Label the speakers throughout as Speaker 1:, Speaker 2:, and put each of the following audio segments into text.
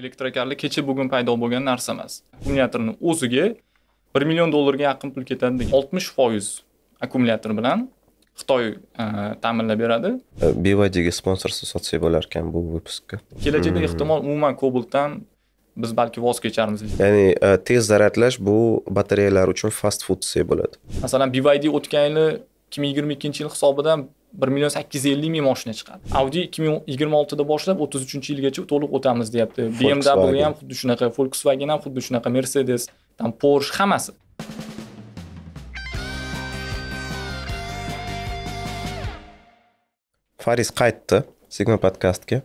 Speaker 1: elektrokarli kecha bugun paydo bo'lgan narsa emas akkumulyatorni o'ziga bir million dollarga yaqin pul ketadi degan oltmish foiz akkumulyator bilan xitoy e, ta'minlab beradi
Speaker 2: e, bevadiga sponsorsiz sotsak ekan bu выпускka kelajakda hmm. ehtimol
Speaker 1: umuman kobaltdan biz balki voz kecharmiz
Speaker 2: ya'ni e, tez zaryadlash bu batareyalar uchun fast food desak bo'ladi
Speaker 1: masalan byd o'tgan yili ikki ming yigirma ikkinchi yil hisobidan bir million sakkiz yuz ellik ming moshina chiqadi audi ikki ming yigirma oltida boshlab o'ttiz uchinchi yilgacha to'liq o'tamiz deyapti bmw ham xuddi shunaqa volkswagen ham xuddi shunaqa mercedes там porsche hammasi
Speaker 2: faris qaytdi sigma podkastga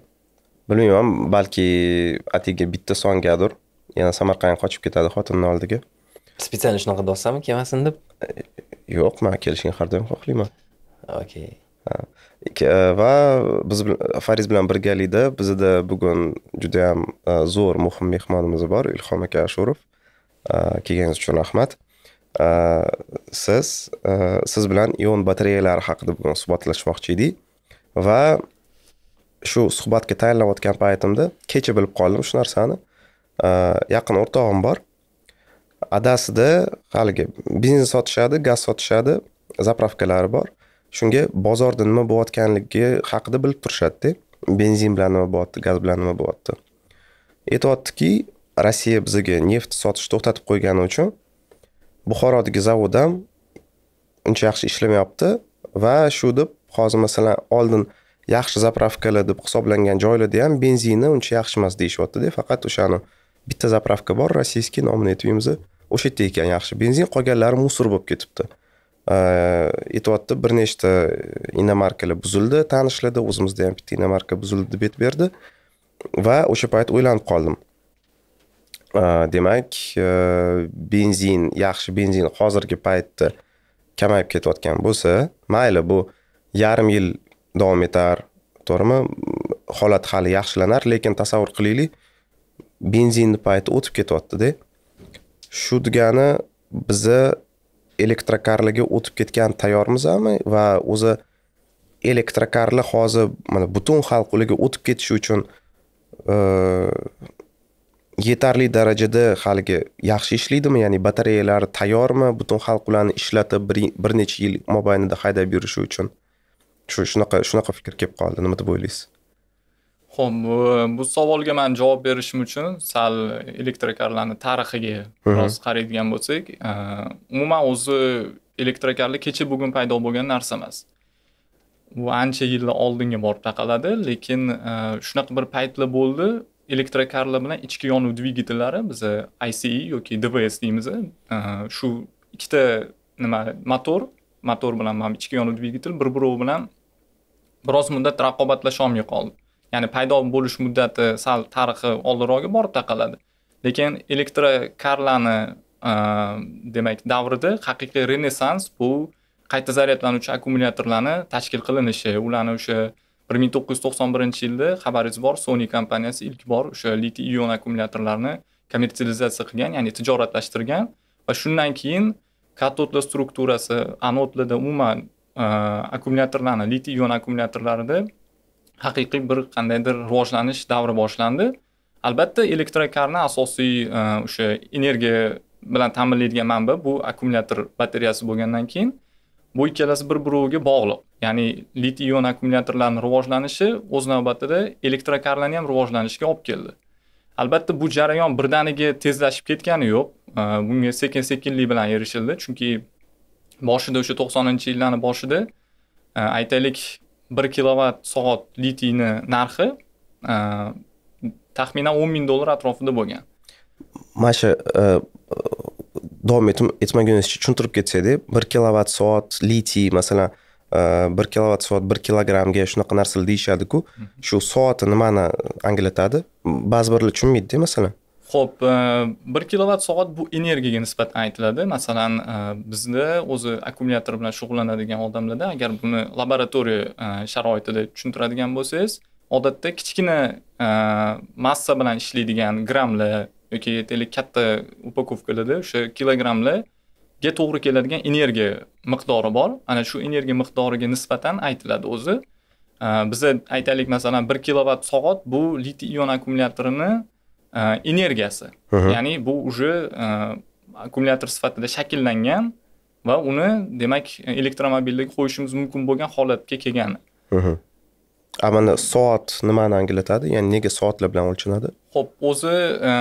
Speaker 2: bilmayman balki atigi bitta songadir yana samarqandga qochib ketadi xotinini oldiga
Speaker 3: специально shunaqa dossami kelmasin deb
Speaker 2: yo'q man kelishingni har doim xohlayman okey E, va biz fariz bilan birgalikda bizda bugun juda yam e, zo'r muhim mehmonimiz bor ilhom aka ashurov e, kelganingiz uchun rahmat siz siz bilan ion batareyalari haqida bugun suhbatlashmoqchi edik va shu suhbatga tayyorlanayotgan paytimda kecha bilib qoldim shu narsani yaqin o'rtog'im bor adasida haligi benzin sotishadi gaz sotishadi zapravkalari bor shunga bozorda nima bo'layotganligi haqida bilib turishadida benzin bilan nima bo'lyapti gaz bilan nima bo'lyapti aytyaptiki rossiya bizga neft sotishni to'xtatib qo'ygani uchun buxorodagi zavod ham uncha yaxshi ishlamayapti va shu deb hozir masalan oldin yaxshi zapravkalar deb hisoblangan joylarda ham benzini uncha yaxshi emas deyishyaptida faqat o'shani bitta zapravka bor rossiyskiy nomini aytib o'sha yerda ekan yaxshi benzin qolganlari musor bo'lib ketibdi aytyapti bir nechta inomarkalar buzildi tanishlarda o'zimizda ham bitta inomarka buzildi deb aytib berdi va o'sha payt o'ylanib qoldim demak benzin yaxshi benzin hozirgi paytda kamayib ketayotgan bo'lsa mayli bu yarim yil davom etar to'g'rimi holat hali yaxshilanar lekin tasavvur qilaylik benzinni payti o'tib ketyaptida shu degani biza elektrokarlarga o'tib ketgan tayyormizami va o'zi elektrokarlar hozir mana butun xalq ularga o'tib ketishi uchun e, yetarli darajada haligi yaxshi ishlaydimi ya'ni batareyalari tayyormi butun xalq ularni ishlatib bir, bir necha yil mobaynida haydab yurishi uchun shu shunaqa shunaqa fikr kelib qoldi nima deb o'ylaysiz
Speaker 1: ho'p bu savolga man javob berishim uchun sal elektrokarlarni tarixiga biroz qaraydigan bo'lsak, e, umuman o'zi elektrokarlar kecha bugun paydo bo'lgan narsa emas. U ancha yillar oldinga borib taqaladi, lekin e, shunaqa bir paytlar bo'ldi, elektrokarlar bilan ichki yonuv dvigatellari biza ICE yoki DVS deymiz, e, shu ikkita nima motor, motor bilan ichki yonuv dvigatel bir-biri bilan biroz muddat raqobatlasha olmay qoldi. ya'ni paydo bo'lish muddati sal tarixi oldinroqga borib taqaladi lekin elektrokarlarni e, demak davrida haqiqiy renessans bu qayta zaryadlanuvchi akkumulyatorlarni tashkil qilinishi ularni o'sha bir ming to'qqiz yuz to'qson birinchi yilda xabaringiz bor sony kompaniyasi ilk bor o'sha litiy ion akkumulyatorlarni kommersializatsiya qilgan ya'ni tijoratlashtirgan va shundan keyin katodli strukturasi anodlarda umuman e, akkumulyatorlarni litiy ion akkumulyatorlarida haqiqiy bir qandaydir rivojlanish davri boshlandi albatta elektrokarni asosiy e, o'sha energiya bilan ta'minlaydigan manba bu akkumulyator batareyasi bo'lgandan keyin bu ikkalasi bir biriga bog'liq ya'ni litiy ion akkumulyatorlarni rivojlanishi o'z navbatida elektrokarlarni ham rivojlanishiga olib keldi albatta bu jarayon birdaniga tezlashib ketgani yo'q e, bunga sekin sekinlik bilan erishildi chunki boshida o'sha to'qsoninchi yillarni boshida e, aytaylik bir kilovatt soat litiyni narxi e, taxminan o'n ming dollar atrofida bo'lgan
Speaker 2: mana shu e, davom etmagunizcha tushuntirib ketsangiz bir kilovatt soat litiy masalan e, bir kilovatt soat bir kilogrammga shunaqa narsalar deyishadiku mhm. shu soati nimani anglatadi ba'zi birlar tushunmaydida masalan
Speaker 1: ho'p e, bir kilovatt soat bu energiyaga nisbatan aytiladi masalan e, bizda o'zi akkumulyator bilan shug'ullanadigan odamlarda agar buni laboratoriya e, sharoitida tushuntiradigan bo'lsangiz odatda kichkina massa bilan ishlaydigan grammlar yoki aytaylik katta upakovkalarda o'sha kilogrammlarga to'g'ri keladigan energiya miqdori bor ana shu energiya miqdoriga nisbatan aytiladi o'zi biza aytaylik masalan bir kilovatt soat bu litiy ion akkumulyatorini energiyasi ya'ni bu уже akkumulyator э, sifatida shakllangan va uni demak elektromobildagi qo'yishimiz mumkin bo'lgan holatga kelgan
Speaker 2: a mana soat nimani anglatadi ya'ni nega soatlar bilan o'lchanadi
Speaker 1: ho'p o'zi э,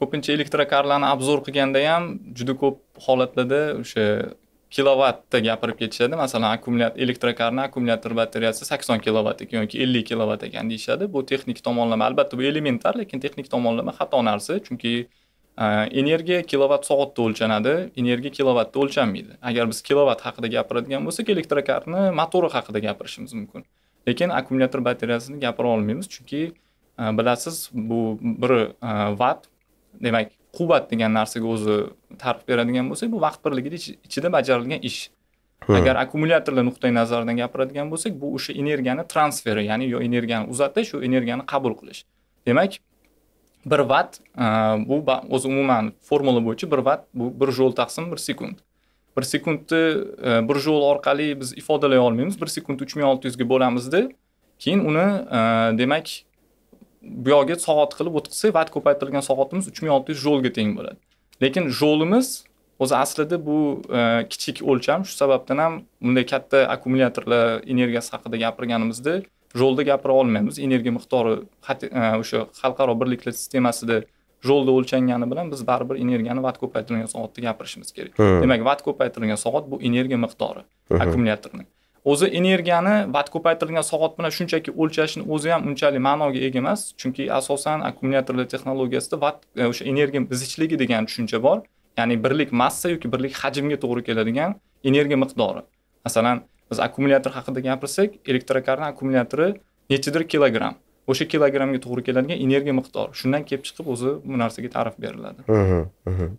Speaker 1: ko'pincha elektrokarlarni obzor qilganda ham juda ko'p holatlarda o'sha kilovatda gapirib ketishadi masalan akkumulyator elektrokarni akkumulyator batareyasi sakson kilovat ekan yoki ellik kilovat ekan deyishadi bu texnik tomonlama albatta bu elementar lekin texnik tomonlama xato narsa chunki e, energiya kilovat soatda o'lchanadi energiya kilovatda o'lchanmaydi agar biz kilovat haqida gapiradigan bo'lsak elektrokarni motori haqida gapirishimiz mumkin lekin akkumulyator batareyasini gapira olmaymiz chunki e, bilasiz bu bir vatt e, demak quvvat degan narsaga o'zi ta'rif beradigan bo'lsak bu vaqt birligida ichida bajarilgan ish hmm. agar akkumulyatorlar nuqtai nazaridan gapiradigan bo'lsak bu o'sha energiyani transferi ya'ni yo energiyani uzatish yo energiyani qabul qilish demak bir vatt e, bu o'zi umuman formula bo'yicha bir vatt bu bir jol taqsim bir sekund bir sekundni e, bir jol orqali biz ifodalay olmaymiz bir sekund uch ming olti yuzga bo'lamizda keyin uni e, demak bu yog'iga soat qilib o'tqizsak vat ko'paytirilgan soatimiz uch ming olti yuz joulga teng bo'ladi lekin joulimiz o'zi aslida bu e, kichik o'lcham shu sababdan ham bunday katta akkumulyatorlar energiyasi haqida gapirganimizda joulda gapira olmaymiz energiya miqdori e, o'sha e, xalqaro birliklar sistemasida joulda o'lchangani bilan biz baribir energiyani vat ko'paytirilgan soatda gapirishimiz kerak demak vat ko'paytirilgan soat bu energiya miqdori akkumulyatorni o'zi energiyani vat ko'paytirilgan soat bilan shunchaki o'lchashni o'zi ham unchalik ma'noga ega emas chunki asosan akkumulyatorlar texnologiyasida vat e, o'sha energiya zichligi degan tushuncha bor ya'ni birlik massa yoki birlik hajmga to'g'ri keladigan energiya miqdori masalan biz akkumulyator haqida gapirsak elektrokarni akkumulyatori nechidir kilogramm o'sha kilogrammga to'g'ri keladigan energiya miqdori shundan kelib chiqib o'zi bu narsaga ta'rif beriladi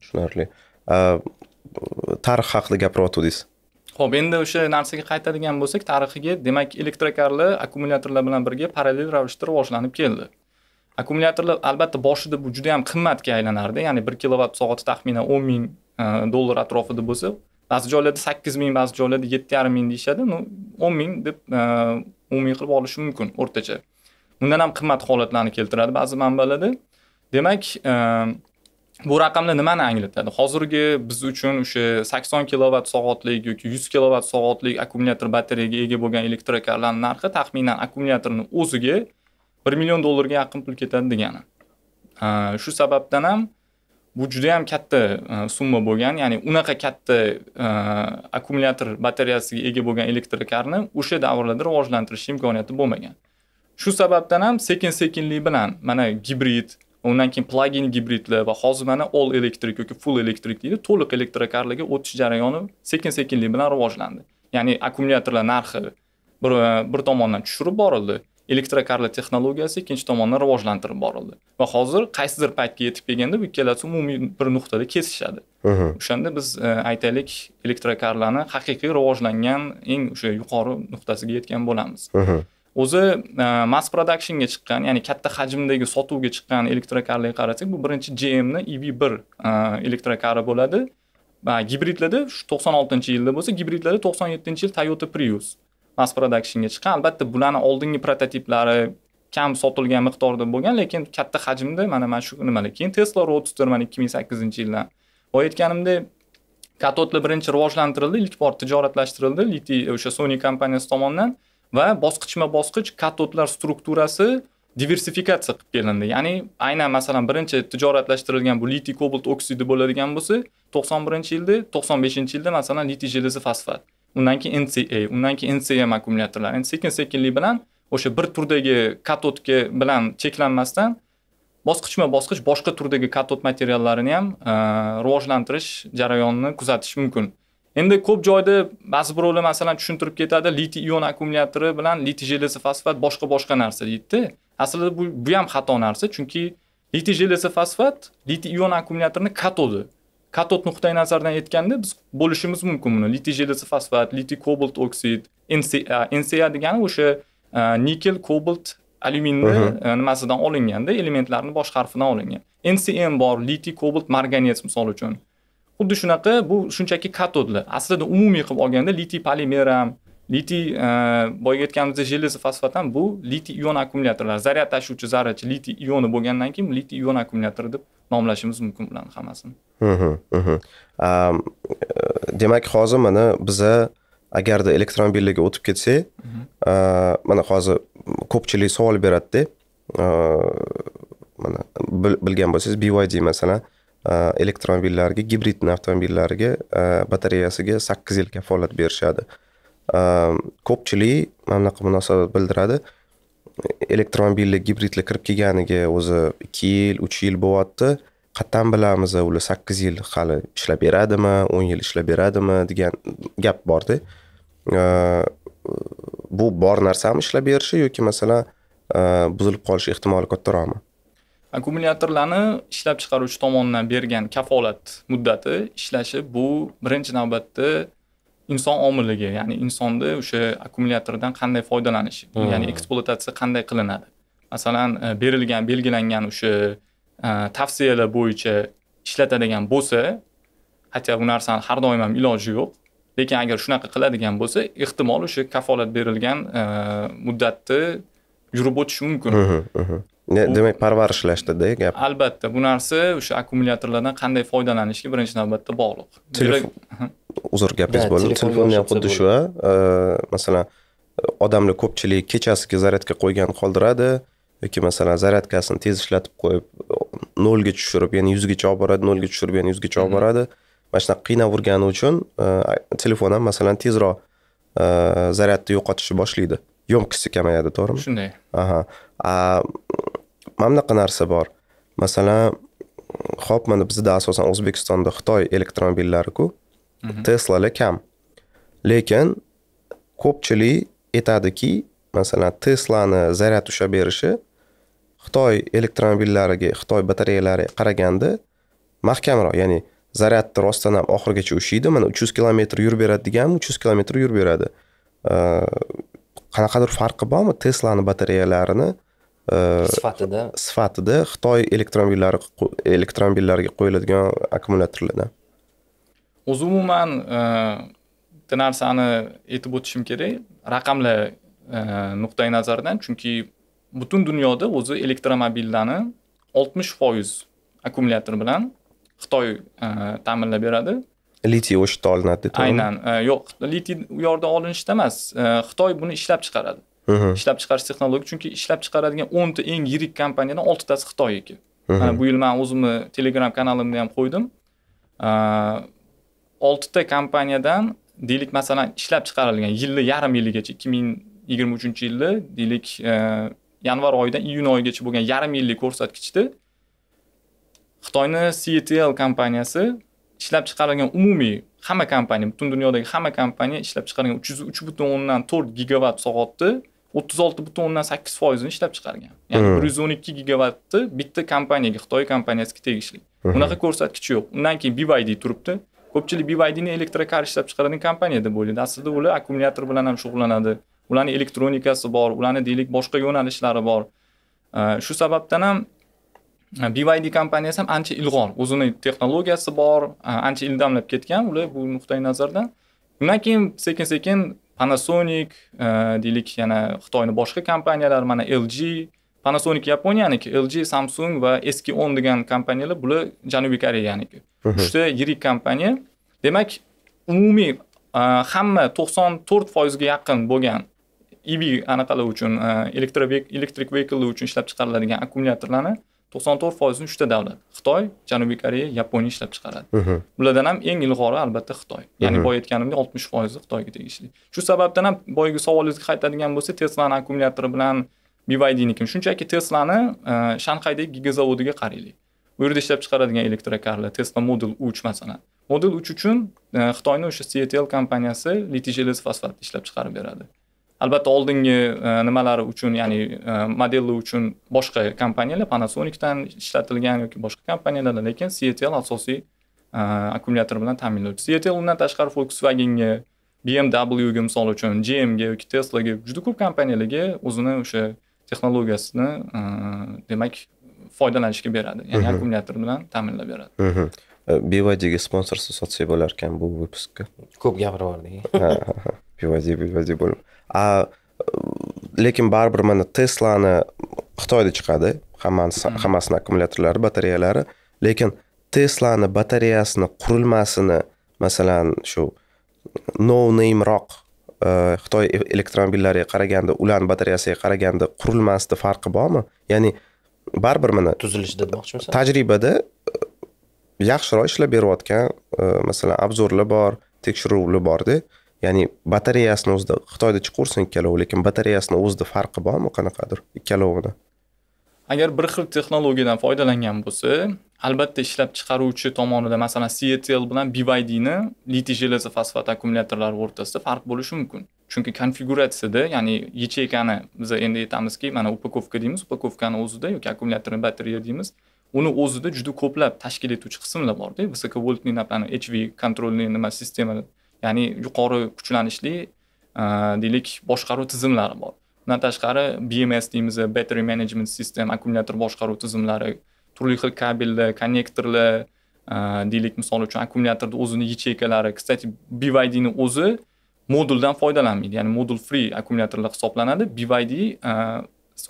Speaker 2: tushunarli tarix haqida gapiryotgandingiz
Speaker 1: ho'p endi o'sha narsaga qaytadigan bo'lsak tarixiga demak elektrokarlar akkumulyatorlar bilan birga parallel ravishda rivojlanib keldi akkumulyatorlar albatta boshida bu juda yam qimmatga aylanardi ya'ni bir kilovatt soati taxminan o'n ming e, dollar atrofida bo'lsa ba'zi joylarda sakkiz ming ba'zi joylarda yetti yarim ming deyishadi ну o'n ming deb umumiy e, qilib olishi mumkin o'rtacha undan ham qimmat holatlarni keltiradi ba'zi manbalarda demak e, bu raqamda nimani anglatadi hozirgi biz uchun o'sha sakson kilovat soatlik yoki yuz kilovat soatlik akkumulyator batareyaga ega bo'lgan elektrokarlarni narxi taxminan akkumulyatorni o'ziga bir million dollarga yaqin pul ketadi degani shu sababdan ham bu juda ham katta e, summa bo'lgan ya'ni unaqa katta e, akkumulyator batareyasiga ega bo'lgan elektrokarni o'sha davrlarda rivojlantirish imkoniyati bo'lmagan shu sababdan ham sekin sekinlik bilan mana gibrid undan keyin plagin gibridlar va hozir mana all elektrik yoki full elektrik deydi to'liq elektrokarlarga o'tish jarayoni sekin sekinlik bilan rivojlandi ya'ni akkumulyatorlar narxi bir, bir tomondan tushirib borildi elektrokarlar texnologiyasi ikkinchi tomondan rivojlantirib borildi va hozir qaysidir paytga yetib kelganda bu ikkalasi umumiy bir nuqtada kesishadi o'shanda biz e, aytaylik elektrokarlarni haqiqiy rivojlangan eng o'sha yuqori nuqtasiga yetgan bo'lamiz o'zi e, mass productionga chiqqan ya'ni katta hajmdagi sotuvga chiqqan elektrokarlarga qarasak bu birinchi gmni ev bir e, elektrokari bo'ladi gibridlarda shu to'qson oltinchi yilda bo'lsa gibridlarda to'qson yettinchi yil toyota prius mass productionga chiqqan albatta bularni oldingi prototiplari kam sotilgan miqdorda bo'lgan lekin katta hajmda mana mana shu nimalar keyin tesla roadster mana ikki ming sakkizinchi yildan boya aytganimdek katodlar birinchi rivojlantirildi ilk bor tijoratlashtirildi litiy o'sha sony kompaniyasi tomonidan va bosqichma bosqich katodlar strukturasi diversifikatsiya qilib kelindi ya'ni aynan masalan birinchi tijoratlashtirilgan bu litiy kobalt oksidi bo'ladigan bo'lsa to'qson birinchi yilda to'qson beshinchi yilda masalan litiy железы fosfat undan keyin nca undan keyin ncm akkumulyatorlar endi sekin sekinlik bilan o'sha bir turdagi katodga bilan cheklanmasdan bosqichma bosqich boshqa turdagi katod materiallarini ham e, rivojlantirish jarayonini kuzatish mumkin endi ko'p joyda ba'zi birovlar masalan tushuntirib ketadi litiy ion akkumulyatori bilan litiy jelesi fosfat boshqa boshqa narsa deydida aslida bu bu ham xato narsa chunki litiy jelesi fosfat litiy ion akkumulyatorni katodi katod nuqtai nazaridan aytganda biz bo'lishimiz mumkin buni litiy jelesi fosfat litiy kobalt oksid nca nca degani o'sha e, nikel kobalt alyuminni e, nimasidan olinganda elementlarni bosh harfidan olingan ncm bor litiy kobalt marganez misol uchun xuddi shunaqa bu shunchaki katodlar aslida umumiy qilib olganda litiy polimer ham litiy e, boyagi aytganimizdek железо fosfat ham bu litiy ion akkumulyatorlar zaryad tashuvchi zarrachi litiy ioni bo'lgandan keyin litiy ion akkumulyatori deb nomlashimiz mumkin bularni hammasini
Speaker 2: e, demak hozir mana biza agarda elektromobillarga o'tib ketsak e, mana hozir ko'pchilik savol beradida mana bilgan bo'lsangiz byd masalan elektromobillarga gibridni avtomobillarga batareyasiga sakkiz yil kafolat berishadi ko'pchilik mana bunaqa munosabat bildiradi elektromobilni gibridlar kirib kelganiga o'zi ikki yil uch yil bo'lyapti qayerdan bilamiz ular sakkiz yil hali ishlab beradimi o'n yil ishlab beradimi degan gap borda bu bor narsami ishlab berishi yoki masalan buzilib qolish ehtimoli kattaroqmi
Speaker 1: akkumulyatorlarni ishlab chiqaruvchi tomonidan bergan kafolat muddati ishlashi bu birinchi navbatda inson omilligi ya'ni insonni o'sha akkumulyatordan qanday foydalanishi hmm. ya'ni ekspluatatsiya qanday qilinadi masalan e, berilgan belgilangan o'sha e, tavsiyalar bo'yicha ishlatadigan bo'lsa хотя bu narsani har doim ham iloji yo'q lekin agar shunaqa qiladigan bo'lsa ehtimol o'sha kafolat berilgan e, muddatni yurib o'tishi mumkin
Speaker 2: demak parvarish ishlashda gap
Speaker 1: albatta bu narsa o'sha akkumulyatorlardan qanday foydalanishga birinchi navbatda bog'liq
Speaker 2: uzr gapingiz bo'ldi telefonni ham xuddi shu masalan odamlar ko'pchilik kechasiga zaryadka qo'ygan qoldiradi yoki masalan zaryadkasini tez ishlatib qo'yib nolga tushirib ya'ni yuzgacha olib boradi nolga tushirib yana yuzgacha olib boradi mana shunaqa qiynavurgani uchun e, telefon ham masalan tezroq e, zaryadni yo'qotishni boshlaydi yo'mkisi kamayadi to'g'rimi shunday aha mana bunaqa narsa bor masalan hop mana bizda asosan o'zbekistonda xitoy elektromobillariku mhm. teslalar kam lekin ko'pchilik aytadiki masalan teslani zaryad ushlab berishi xitoy elektromobillariga xitoy batareyalariga qaraganda mahkamroq ya'ni zaryadni rostdan ham oxirigacha ushlaydi mana uch yuz kilometr yurib beradi deganmi uch yuz kilometr yurib beradi qanaqadir farqi bormi teslani batareyalarini sifatida э, sifatida xitoy elektromobillari elektromobillarga qo'yiladigan akkumulyatorlardan
Speaker 1: o'zi umuman bitta narsani aytib o'tishim kerak raqamlar nuqtai nazaridan chunki butun dunyoda o'zi elektromobillarni oltmish foiz akkumulyator bilan xitoy ta'minlab beradi
Speaker 2: litiy o'sha yerda olinadi aynan
Speaker 1: yo'q litiy u yoqda olinishda emas xitoy buni ishlab chiqaradi ishlab chiqarish texnologiya chunki ishlab chiqaradigan o'nta eng yirik kompaniyadan oltitasi xitoy ekan mhmm. mana bu yil man o'zimni telegram kanalimda ham qo'ydim oltita kompaniyadan deylik masalan ishlab chiqarilgan yilni yarim yilligacha ikki ming yigirma uchinchi yilni deylik yanvar oyidan iyun oyigacha bo'lgan yarim yillik ko'rsatkichda xitoyni ctl kompaniyasi ishlab chiqarilgan umumiy hamma kompaniya butun dunyodagi hamma kompaniya ishlab chiqargan uch yuz uch butun o'ndan to'rt gigavat soatni o'ttiz olti butun o'ndan sakkiz foizini ishlab chiqargan ya'ni hmm. bir yuz o'n ikki gigavattni bitta kompaniyaga xitoy kompaniyasiga tegishli hmm. unaqa ko'rsatkich yo'q undan keyin bivayd turibdi ko'pchilik bivaydni elektrokar ishlab chiqaradigan kompaniya deb o'ylaydi aslida ular akkumulyator bilan ham shug'ullanadi ularni elektronikasi bor ularni deylik boshqa yo'nalishlari bor shu sababdan ham e, bivayd kompaniyasi ham ancha ilg'or o'zini texnologiyasi bor e, ancha ildamlab ketgan ular bu nuqtai nazardan undan keyin sekin sekin panasonic e, deylik yana xitoyni boshqa kompaniyalari mana lg panasonic yaponiyaniki lg samsung va eski o'n degan kompaniyalar bular janubiy koreyaniki uchta yirik kompaniya demak umumiy e, hamma to'qson to'rt foizga yaqin bo'lgan ev anaqalar uchun e, elektrik vehikllar uchun ishlab chiqariladigan akkumulyatorlarni to'qson to'rt foizini uchta davlat xitoy janubiy koreya yaponiya ishlab chiqaradi ulardan ham eng ilg'ori albatta xitoy ya'ni boya aytganimdek oltmish foizi xitoyga tegishli shu sababdan ham boyagi savolingizga qaytadigan bo'lsak teslani akkumulyatori bilan bivaydiniki shunchaki teslani e, shanxaydagi gigazavodiga qaraylik u yerda ishlab chiqaradigan elektrokarlar tesla model uch masalan model uch uchun e, xitoyni o'sha ctl kompaniyasi litiy желез fosfatni ishlab chiqarib beradi albatta oldingi e, nimalari uchun ya'ni e, modeli uchun boshqa kompaniyalar panasonicdan ishlatilgan yoki boshqa kompaniyalardan lekin ctl asosiy e, akkumulyator bilan ta'minlovchi ctl undan tashqari volkswagenga bmwga misol uchun gmga yoki teslaga juda ko'p kompaniyalarga o'zini o'sha texnologiyasini demak foydalanishga beradi ya'ni akkumulyator bilan ta'minlab beradi
Speaker 2: bvdga sponsorsiz sotsak bo'larkan bu выпускka
Speaker 1: ko'p gapirib yubordik
Speaker 2: bvd bvd bo'lib lekin baribir mana teslani xitoyda chiqadi hammasi hammasini akkumulyatorlari batareyalari lekin teslani batareyasini qurilmasini masalan shu no nameroq xitoy elektromobillariga qaraganda ularni batareyasiga qaraganda qurilmasida farqi bormi ya'ni baribir mana tuzilishida demoqchimisan tajribada yaxshiroq ishlab berayotgan masalan obzorlar bor tekshiruvlar borda ya'ni batareyasini o'zida xitoyda chiqaversin ikkalovi lekin batareyasini o'zida farqi bormi qanaqadir ikkalovini
Speaker 1: agar bir xil texnologiyadan foydalangan bo'lsa albatta ishlab chiqaruvchi tomonidan masalan seatl bilan bydni litiy железо fosfat akkumulyatorlari o'rtasida farq bo'lishi mumkin chunki konfiguratsiyada ya'ni yacheykani biz endi aytamizki mana upakovka deymiz upakovkani o'zida yoki akkumulyatorni batareya deymiz uni o'zida juda ko'plab tashkil etuvchi qismlar borda высоковольтный наplani hv kontrolniy nima sistema ya'ni yuqori kuchlanishli e, deylik boshqaruv tizimlari bor undan tashqari bms deymiz battery management system akkumulyator boshqaruv tizimlari turli xil kabellar konnektorlar e, deylik misol uchun akkumulyatorni o'zini yacheykalari кстати bvidni o'zi moduldan foydalanmaydi ya'ni modul free akkumulyatorlar hisoblanadi bvid e,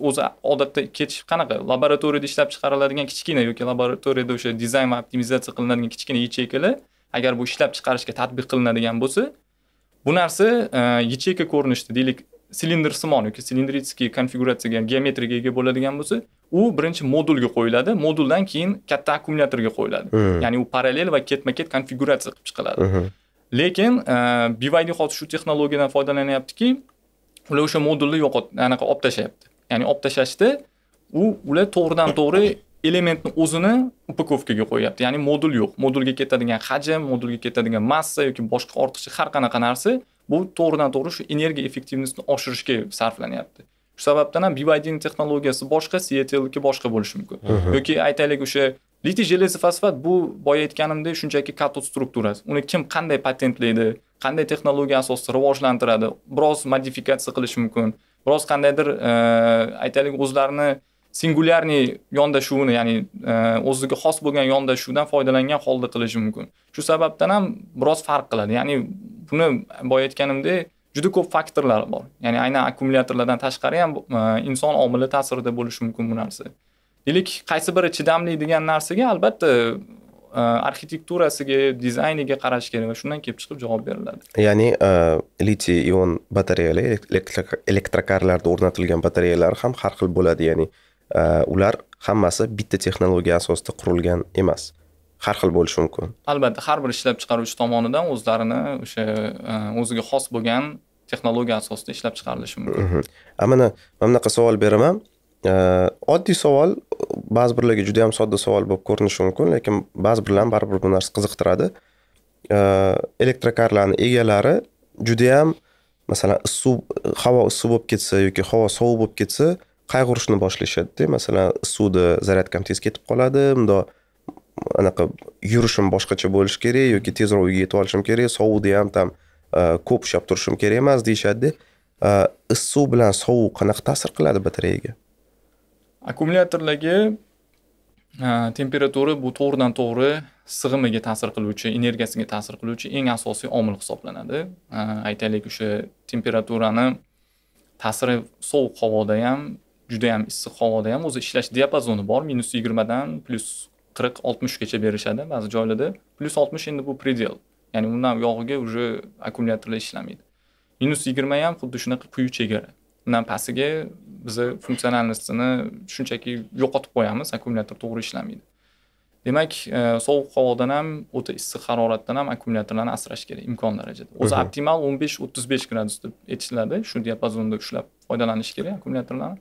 Speaker 1: o'zi odatda ketish qanaqa laboratoriyada ishlab chiqariladigan kichkina yoki laboratoriyada o'sha dizayn va optimizatsiya qilinadigan kichkina yacheykalar agar bu ishlab chiqarishga tatbiq qilinadigan bo'lsa bu narsa e, yacheyka ko'rinishida deylik silindr simon yoki silindritskiy konfiguratsiyaga geometriyaga ega bo'ladigan bo'lsa u birinchi modulga qo'yiladi moduldan keyin katta akkumulyatorga qo'yiladi ya'ni u parallel va ketma ket konfiguratsiya qilib chiqiladi lekin e, bivaydi hozir shu texnologiyadan foydalanyaptiki ular o'sha modulni yo'qot anaqa olib tashlayapti ya'ni olib tashlashda u ular to'g'ridan to'g'ri elementni o'zini upakovkaga qo'yyapti ya'ni modul yo'q modulga ketadigan hajm modulga ketadigan massa yoki boshqa ortiqcha har qanaqa narsa bu to'g'ridan to'g'ri shu energiya effektivnostini oshirishga sarflanyapti shu sababdan ham BYDni texnologiyasi boshqa seatlniki boshqa bo'lishi mumkin yoki aytaylik o'sha litiy железо fosfat bu boya aytganimdek shunchaki katod strukturasi uni kim qanday patentlaydi qanday texnologiya asosida rivojlantiradi biroz modifikatsiya qilish mumkin biroz qandaydir aytaylik o'zlarini singularniy yondashuvini ya'ni e, o'ziga xos bo'lgan yondashuvdan foydalangan holda qilishi mumkin shu sababdan ham biroz farq qiladi ya'ni buni boya aytganimdek juda ko'p faktorlar bor ya'ni aynan akkumulyatorlardan tashqari ham e, inson omili ta'sirida bo'lishi mumkin bu narsa deylik qaysi biri chidamli degan narsaga albatta e, arxitekturasiga dizayniga qarash kerak va shundan kelib chiqib javob beriladi
Speaker 2: ya'ni litiy ion batareyalar elektrokarlarda o'rnatilgan batareyalar ham har xil bo'ladi ya'ni Э, ular hammasi bitta texnologiya asosida qurilgan emas har xil bo'lishi mumkin
Speaker 1: albatta har bir ishlab chiqaruvchi tomonidan o'zlarini o'sha e, o'ziga xos bo'lgan texnologiya asosida ishlab chiqarilishi mumkin
Speaker 2: mhmm. mana man bunaqa savol beraman e, oddiy savol ba'zi birlarga juda yam sodda savol bo'lib ko'rinishi mumkin lekin ba'zi birlarni baribir bu narsa qiziqtiradi e, elektrokarlarni egalari judayam masalan issiq havo issiq bo'lib ketsa yoki havo sovuq bo'lib ketsa qayg'urishni boshlashadida masalan suvni zaryadkam tez ketib qoladi bundoq anaqa yurishim boshqacha bo'lishi kerak yoki tezroq uyga yetib olishim kerak sovuqni ham там e, ko'p ushlab turishim kerak emas deyishadida issiq e, bilan sovuq qanaqa ta'sir qiladi batareyaga
Speaker 1: akkumulyatorlarga e, temperatura bu to'g'ridan to'g'ri sig'imiga ta'sir qiluvchi energiyasiga ta'sir qiluvchi eng asosiy omil hisoblanadi aytaylik o'sha temperaturani ta'siri sovuq havoda ham juda ham issiq havoda ham o'zi ishlash diapazoni bor minus yigirmadan plyus qirq oltmishgacha berishadi ba'zi joylarda plyus oltmish endi bu predel ya'ni undan uyog'iga уже akkumulyatorlar ishlamaydi minus yigirma ham xuddi shunaqa quyi chegara undan pastiga biza funksionalnostini shunchaki yo'qotib qo'yamiz akkumulyator to'g'ri ishlamaydi demak e, sovuq havodan ham o'ta issiq haroratdan ham akkumulyatorlarni asrash kerak imkon darajada o'zi optimal o'n besh o'ttiz besh gradus deb aytishiladi shu diapazonda ushlab foydalanish kerak akkumulyatorlarni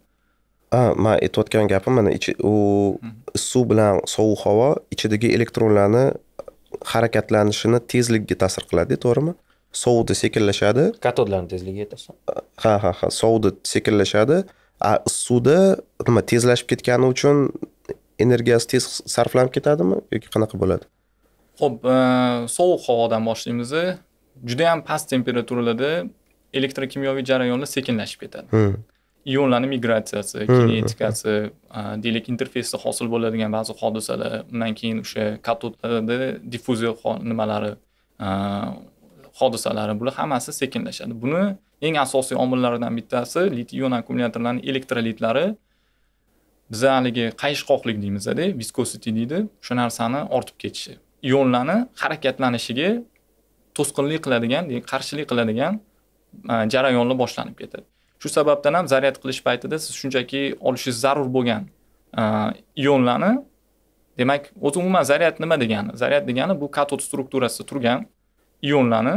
Speaker 2: man aytayotgan gapim mana u issiq bilan sovuq havo ichidagi elektronlarni harakatlanishini tezligiga ta'sir qiladi to'g'rimi sovuqda sekinlashadi katodlarni tezligi ha ha ha sovuqda sekinlashadi a issiqda nima tezlashib ketgani uchun energiyasi tez sarflanib ketadimi yoki qanaqa bo'ladi
Speaker 1: ho'p sovuq havodan boshlaymiz judayam past temperaturalarda elektrokimyoviy jarayonlar sekinlashib ketadi ionlarni migratsiyasi kinetikasi deylik interfeysda hosil bo'ladigan ba'zi hodisalar undan keyin o'sha katodlarda diffuziya nimalari hodisalari bular hammasi sekinlashadi buni eng asosiy omillaridan bittasi litiy ion akkumulyatorlarni elektrolitlari biza haligi qayishqoqlik deymizda viscosity deydi o'sha narsani ortib ketishi ionlarni harakatlanishiga to'sqinlik qiladigan qarshilik qiladigan jarayonlar boshlanib ketadi shu sababdan ham zaryad qilish paytida siz shunchaki olishingiz zarur bo'lgan e, ionlarni demak o'zi umuman zaryad nima degani zaryad degani bu katod strukturasida turgan ionlarni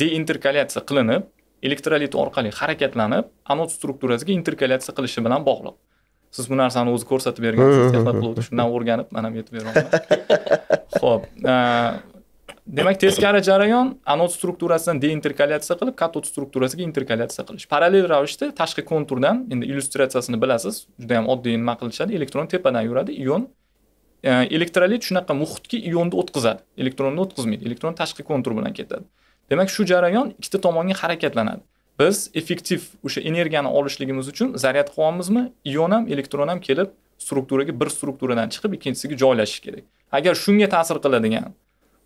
Speaker 1: deinterkalyatsiya qilinib elektrolit orqali harakatlanib anod strukturasiga interkalyatsiya qilishi bilan bog'liq siz bu narsani o'zi ko'rsatib bergansiz shundan o'rganib man ham yetib beryapman ho'p e, demak teskari jarayon anod strukturasidan deinterkalyatsiya qilib katod strukturasiga interkalyatsiya qilish parallel ravishda tashqi konturdan endi illyustratsiyasini bilasiz juda ham oddiy nima qilishadi elektron tepadan yuradi ion e, elektrolit shunaqa muhitga ionni o'tkazadi elektronni o'tkazmaydi elektron tashqi kontur bilan ketadi demak shu jarayon ikkita tomonga harakatlanadi biz effektiv o'sha energiyani olishligimiz uchun zaryad qilyapmizmi ion ham elektron ham kelib strukturaga bir strukturadan chiqib ikkinchisiga joylashishi kerak agar shunga ta'sir qiladigan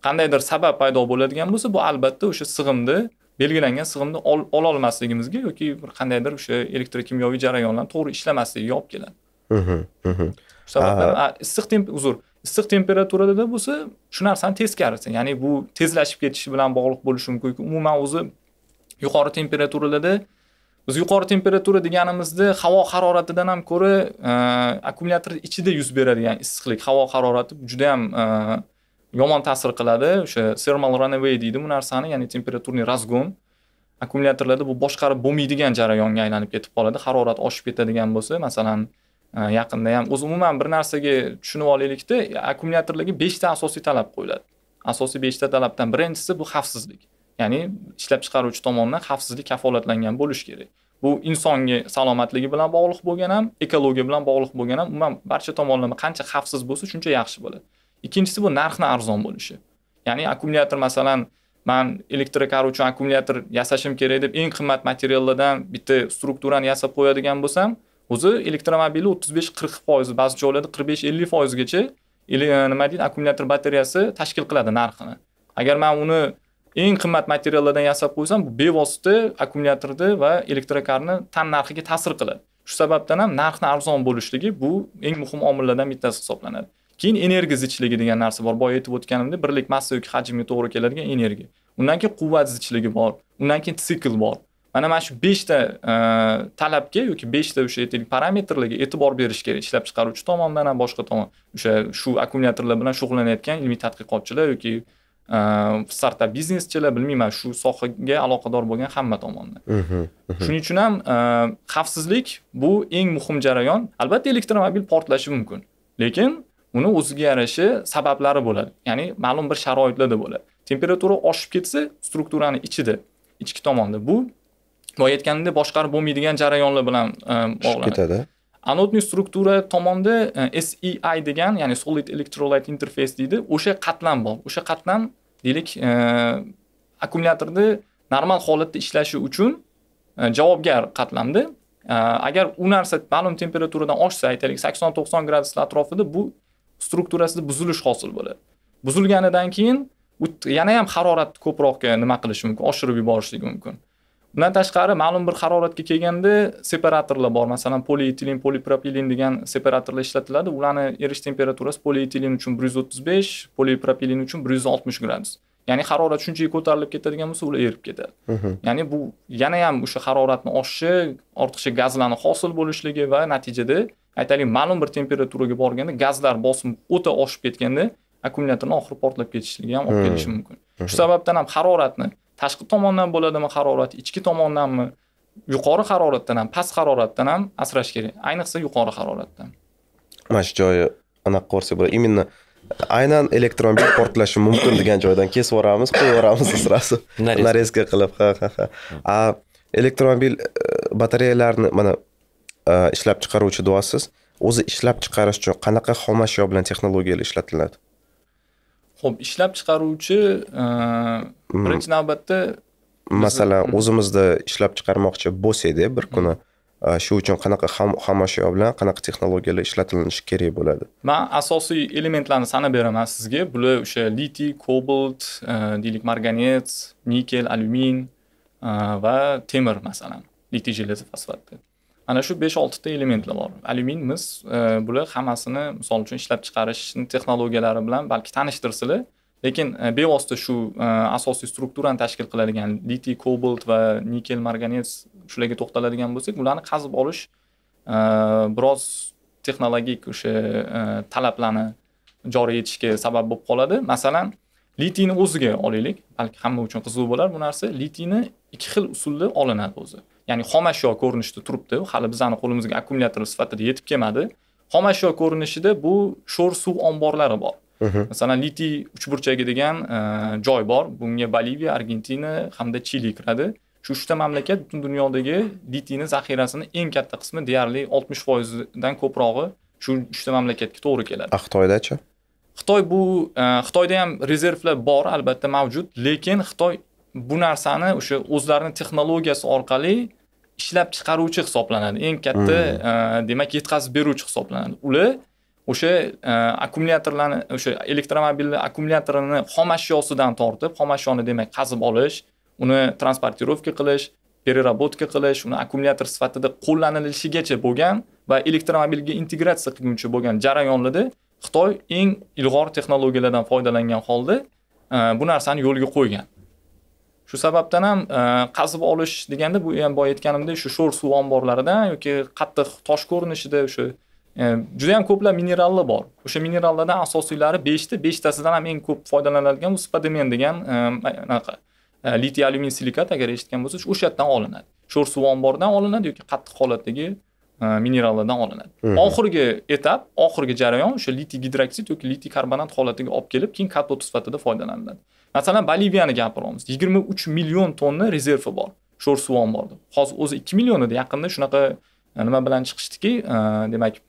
Speaker 1: qandaydir sabab paydo bo'ladigan bo'lsa bu albatta o'sha sig'imni belgilangan sig'imni ololmasligimizga yoki bir qandaydir o'sha elektrokimyoviy jarayonlar to'g'ri ishlamasligiga olib keladi
Speaker 2: shu sababdan
Speaker 1: issiq uzr issiq temperaturada bo'lsa shu narsani teskarisi ya'ni bu tezlashib ketishi bilan bog'liq bo'lishi mumkin umuman o'zi yuqori temperaturalarda biz yuqori temperatura deganimizda havo haroratidan ham ko'ra akkumulyator ichida yuz beradigan issiqlik havo harorati juda yam yomon ta'sir qiladi o'sha thermal runaway deydi bu narsani ya'ni temperaturniy razgon akkumulyatorlarda bu boshqarib bo'lmaydigan jarayonga aylanib ketib qoladi harorat oshib ketadigan bo'lsa masalan e, yaqinda ham o'zi umuman bir narsaga tushunib olaylikda akkumulyatorlarga beshta asosiy talab qo'yiladi asosiy beshta talabdan birinchisi bu xavfsizlik ya'ni ishlab chiqaruvchi tomonidan xavfsizlik kafolatlangan bo'lishi kerak bu insonga salomatligi bilan bog'liq bo'lgan ham ekologiya bilan bog'liq bo'lgan ham umuman barcha tomonlama qancha xavfsiz bo'lsa shuncha yaxshi bo'ladi Ikkinchisi bu narxni arzon bo'lishi. Ya'ni akkumulyator masalan man elektrokar uchun akkumulyator yasashim kerak deb eng qimmat materiallardan bitta strukturani yasab qo'yadigan bo'lsam, o'zi besh 35 foiz ba'zi joylarda 45 ellik foizgacha e, nima deydi, akkumulyator batareyasi tashkil qiladi narxini. Agar man uni eng qimmat materiallardan yasab qo'ysam, bu bevosita akkumulyatorni va elektrokarni tan narxiga ta'sir qiladi. Shu sababdan ham narxni arzon bo'lishligi bu eng muhim omillardan bittasi hisoblanadi. keyin energiya zichligi degan narsa bor boya aytib o'tganimdek birlik massa yoki hajmga to'g'ri keladigan energiya undan keyin quvvat zichligi bor undan keyin sikl bor mana mana shu beshta e, talabga yoki beshta o'sha aytaylik parametrlarga e'tibor berish kerak ishlab chiqaruvchi tomondan ham boshqa tomon o'sha shu akkumulyatorlar bilan shug'ullanayotgan ilmiy tadqiqotchilar yoki e, startap bizneschilar bilmayman shu sohaga aloqador bo'lgan hamma tomondan shuning uchun ham e, xavfsizlik bu eng muhim jarayon albatta elektromobil portlashi mumkin lekin uni o'ziga yarasha sabablari bo'ladi ya'ni ma'lum bir sharoitlarda bo'ladi temperatura oshib ketsa strukturani ichida ichki tomonda bu boya aytganimdek boshqarib bo'lmaydigan jarayonlar bilan e, bog'lanib ketadi anodniy struktura tomonda e, SEI degan ya'ni solid electrolyte interface deydi o'sha qatlam bor o'sha qatlam deylik e, akkumulyatorni normal holatda ishlashi uchun javobgar qatlamda agar u narsa ma'lum temperaturadan oshsa aytaylik sakson to'qson gradus atrofida bu strukturasida buzilish hosil bo'ladi buzilganidan keyin yana ham haroratni ko'proqga e, nima qilish mumkin oshirib yuborishlik mumkin bundan tashqari ma'lum bir haroratga kelganda separatorlar bor masalan polietilen polipropilen degan separatorlar ishlatiladi ularni erish temperaturasi polietilen uchun bir yuz o'ttiz besh polipropilen uchun bir yuz oltmish gradus ya'ni harorat shunchalik ko'tarilib ketadigan bo'lsa ular erib ketadi ya'ni bu yana ham o'sha haroratni oshishi ortiqcha gazlarni hosil bo'lishligi va natijada aytaylik ma'lum bir temperaturaga borganda gazlar bosim o'ta oshib ketganda akkumulyatorni oxiri portlab ketishligi ham olib kelishi mumkin shu sababdan ham haroratni tashqi tomondan bo'ladimi harorat ichki tomondanmi yuqori haroratdan ham past haroratdan ham asrash kerak ayniqsa yuqori haroratdan
Speaker 2: mana shu joyi anaqa qilib bo'ladi именно aynan elektromobil portlashi mumkin degan joydan kesib yuboramiz qo'yib yuboramiz сразу нарезка qilib ha ha ha elektromobil э, batareyalarni mana Э, ishlab chiqaruvchi deyapsiz o'zi ishlab chiqarish uchun qanaqa xomashyo bilan texnologiyalar ishlatiladi
Speaker 1: ho'p ishlab chiqaruvchi e, hmm. birinchi navbatda
Speaker 2: masalan mhm. o'zimizda ishlab chiqarmoqchi bo'lsakda bir kuni mhm. e, shu uchun qanaqa xomashyo bilan qanaqa texnologiyalar ishlatilishi kerak bo'ladi
Speaker 1: man asosiy elementlarni sanab beraman sizga bular o'sha litiy kobalt e, deylik marganets nikel alyumin va temir masalan litiy железо fosfatda ana shu besh oltita elementlar bor alyumin mis e, bular hammasini misol uchun ishlab chiqarishni texnologiyalari bilan balki tanishtirsalar lekin e, bevosita shu e, asosiy strukturani tashkil qiladigan litiy kobalt va nikel marganez shularga to'xtaladigan bo'lsak bularni qazib olish biroz texnologik o'sha talablarni joriy etishga sabab bo'lib qoladi masalan litiyni o'ziga olaylik balki hamma uchun qiziq bo'lar bu narsa litiyni ikki xil usulda olinadi o'zi ya'ni xomashyo ko'rinishida turibdi hali bizani qo'limizga akkumulyator sifatida yetib kelmadi xomashyo ko'rinishida bu sho'r suv omborlari bor mhm. masalan litiy uchburchagi degan e, joy bor bunga boliviya argentina hamda chili kiradi shu uchta mamlakat butun dunyodagi litiyni zaxirasini eng katta qismi deyarli oltmish foizdan ko'prog'i shu uchta mamlakatga to'g'ri keladi a xitoydachi xitoy bu e, xitoyda ham rezervlar bor albatta mavjud lekin xitoy bu narsani o'sha o'zlarini texnologiyasi orqali ishlab chiqaruvchi hisoblanadi eng katta hmm. e, demak yetkazib beruvchi hisoblanadi ular o'sha e, akkumulyatorlarni o'sha elektromobilni xom xomashyosidan tortib xomashyoni demak qazib olish uni transportirovka qilish переработка qilish uni akkumulyator sifatida qo'llanilishigacha bo'lgan va elektromobilga integratsiya qilguncha bo'lgan jarayonlarda xitoy eng ilg'or texnologiyalardan foydalangan holda e, bu narsani yo'lga qo'ygan shu sababdan ham e, qazib olish deganda bu ham boya aytganimdek shu sho'r suv omborlaridan yoki qattiq tosh ko'rinishida o'sha e, juda ham ko'plab minerallar bor o'sha minerallardan asosiylari beshta beshtasidan ham eng ko'p foydalaniladigan bu spodemen degan e, anaqa litiy alyumin silikat agar eshitgan bo'lsangiz o'sha yerdan olinadi sho'r suv omboridan olinadi yoki qattiq holatdagi minerallardan olinadi oxirgi etap oxirgi jarayon o'sha litiy gidroksid yoki litiy karbonat holatiga olib kelib keyin katod sifatida foydalaniladi Masalan, Boliviyani gapiramiz. 23 million tonna rezervi bor. Sho'r suv omborida. Hozir o'zi 2 million edi. Yaqinda shunaqa e, nima bilan chiqishdiki, e, demak,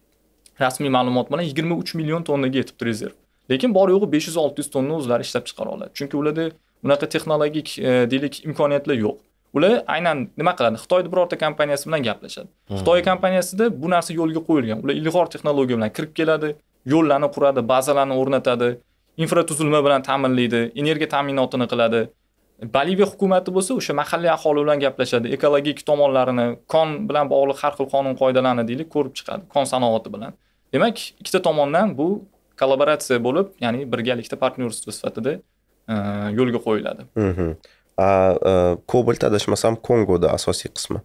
Speaker 1: rasmiy ma'lumot bilan 23 million tonnaga yetibdi rezerv. Lekin bor yo'g'i 500-600 tonna o'zlari ishlab chiqara oladi. Chunki ularda unaqa texnologik e, deylik imkoniyatlar yo'q. Ular aynan nima qiladi? xitoyni birorta kompaniyasi bilan gaplashadi. Hmm. Xitoy kompaniyasida bu narsa yo'lga qo'yilgan. Ular ilg'or texnologiya bilan kirib keladi, yo'llarni quradi, bazalarni o'rnatadi, infratuzilma bilan ta'minlaydi energiya ta'minotini qiladi boliviya hukumati bo'lsa o'sha mahalliy aholi bilan gaplashadi ekologik tomonlarini kon bilan bog'liq har xil qonun qoidalarni deylik ko'rib chiqadi kon sanoati bilan demak ikkita tomondan bu kollaboratsiya bo'lib ya'ni birgalikda partnyorstvo sifatida e, yo'lga qo'yiladi
Speaker 2: kobalt mhmm. e, adashmasam kongoda asosiy qismi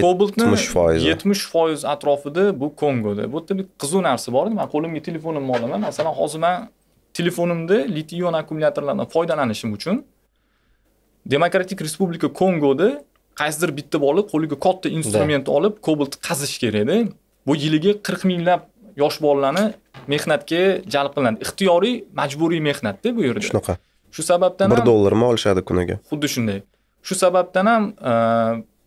Speaker 2: kobaltni yetmish
Speaker 1: foiz atrofida bu kongoda bu yerda bir qiziq narsa bor edi man qo'limga telefonimni olaman masalan hozir man telefonimda litiy ion akkumulyatorlardan foydalanishim uchun demokratik respublika kongoda qaysidir bitta bola qo'liga katta instrument olib kobalt qazish kerakda bu yiliga qirq minglab yosh bolalarni mehnatga jalb qilinadi ixtiyoriy majburiy mehnatda bu yerda shunaqa shu sababdan ham bir
Speaker 2: dollarmi olishadi kuniga
Speaker 1: xuddi shunday shu sababdan ham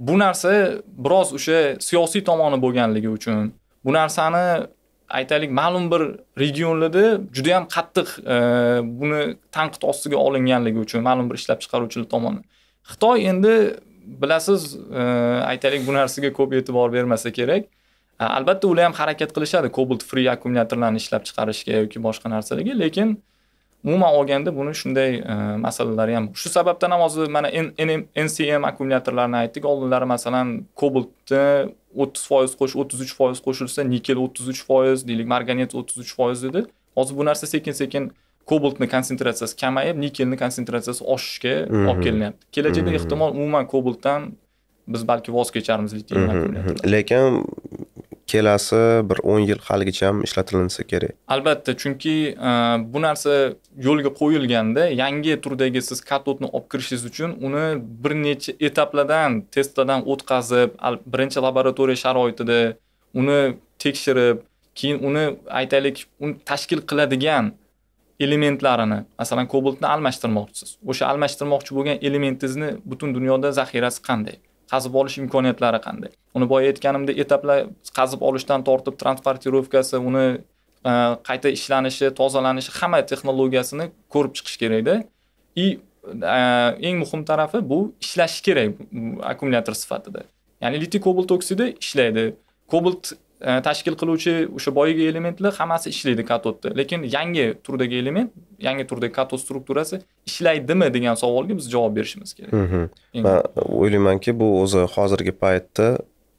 Speaker 1: bu narsa biroz o'sha siyosiy tomoni bo'lganligi uchun bu narsani aytaylik ma'lum bir regionlarda juda yam qattiq e, buni tanqid ostiga olinganligi uchun ma'lum bir ishlab chiqaruvchilar tomonidan xitoy endi bilasiz e, aytaylik bu narsaga ko'p e'tibor bermasa kerak e, albatta ular ham harakat qilishadi cobalt free akkumulyatorlarni ishlab chiqarishga yoki boshqa narsalarga lekin umuman olganda buni shunday e, masalalari ham shu sababdan ham hozir mana ncm akkumulyatorlarni aytdik oldinlari masalan kobaltni o'ttiz foiz qo'sh o'ttiz uch foiz qo'shilsa nikel o'ttiz uch foiz deylik marganet o'ttiz uch foiz edi hozir bu narsa sekin sekin kobaltni konsentratsiyasi kamayib nikelni konsentratsiyasi oshishga olib kelinyapti kelajakda ehtimol umuman kobaltdan biz balki voz kecharmiz
Speaker 2: lekin kelasi bir o'n yil haligacha ham ishlatilinsa kerak
Speaker 1: albatta chunki e, bu narsa yo'lga qo'yilganda yangi turdagi siz katodni olib kirishingiz uchun uni bir necha etaplardan testlardan o'tkazib birinchi laboratoriya sharoitida uni tekshirib keyin uni aytaylik uni tashkil qiladigan elementlarini masalan kobaltni almashtirmoqchisiz o'sha almashtirmoqchi bo'lgan elementingizni butun dunyoda zaxirasi qanday qazib olish imkoniyatlari qanday uni boya aytganimdek etaplar qazib olishdan tortib transportirovkasi uni e, qayta ishlanishi tozalanishi hamma texnologiyasini ko'rib chiqish kerakda и e, eng muhim tarafi bu ishlashi kerak akkumulyator sifatida ya'ni litiy kobalt oksidi ishlaydi kobalt tashkil qiluvchi o'sha boyagi elementlar hammasi ishlaydi katodda lekin yangi turdagi element yangi turdagi katod strukturasi ishlaydimi degan savolga biz javob berishimiz
Speaker 2: kerak man o'ylaymanki bu o'zi hozirgi paytda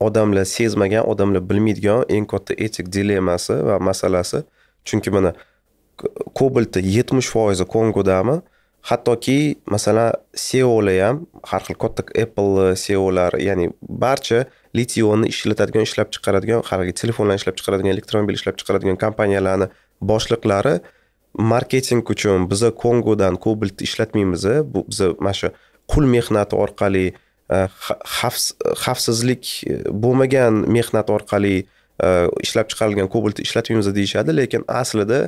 Speaker 2: odamlar sezmagan odamlar bilmaydigan eng katta etik dilemmasi va masalasi chunki mana kobaltni yetmish foizi kongodami hattoki masalan seolar ham har xil katta apple seolar ya'ni barcha litionni ishlatadigan ishlab chiqaradigan haligi telefonlar ishlab chiqaradigan elektromobil ishlab chiqaradigan kompaniyalarni boshliqlari marketing uchun biza kongodan kobalt ishlatmaymiz bu biza mana shu qul mehnati orqali xavfsizlik e, e, bo'lmagan mehnat orqali e, ishlab chiqarilgan kobaltni ishlatmaymiz deyishadi lekin aslida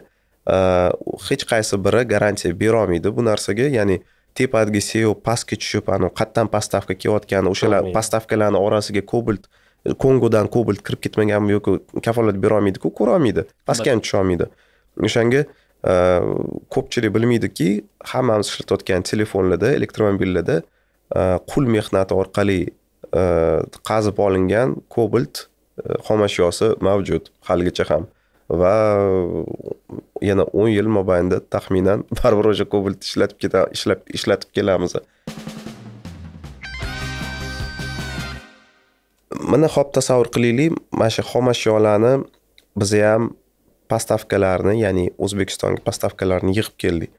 Speaker 2: hech qaysi biri garantiya berolmaydi bu narsaga ya'ni tepadagi seo pastga tushib anavi qayerdan postavka kelayotgani o'shalar postavkalarni orasiga kobalt kongodan kobalt kirib ketmaganmi yoki kafolat berolmaydiku ko'rolmaydi pastga ham tusholmaydi o'shanga ko'pchilik bilmaydiki hammamiz ishlatayotgan telefonlarda elektromobillarda qul mehnati orqali qazib olingan kobalt xomashyosi mavjud haligacha ham va yana o'n yil mobaynida taxminan baribir o'sha kobalt ishlatib ishlab ishlatib kelamiz mana hop tasavvur qilaylik mana shu xomashyolarni biza ham pastavkalarni ya'ni o'zbekistonga pastavkalarni yig'ib keldik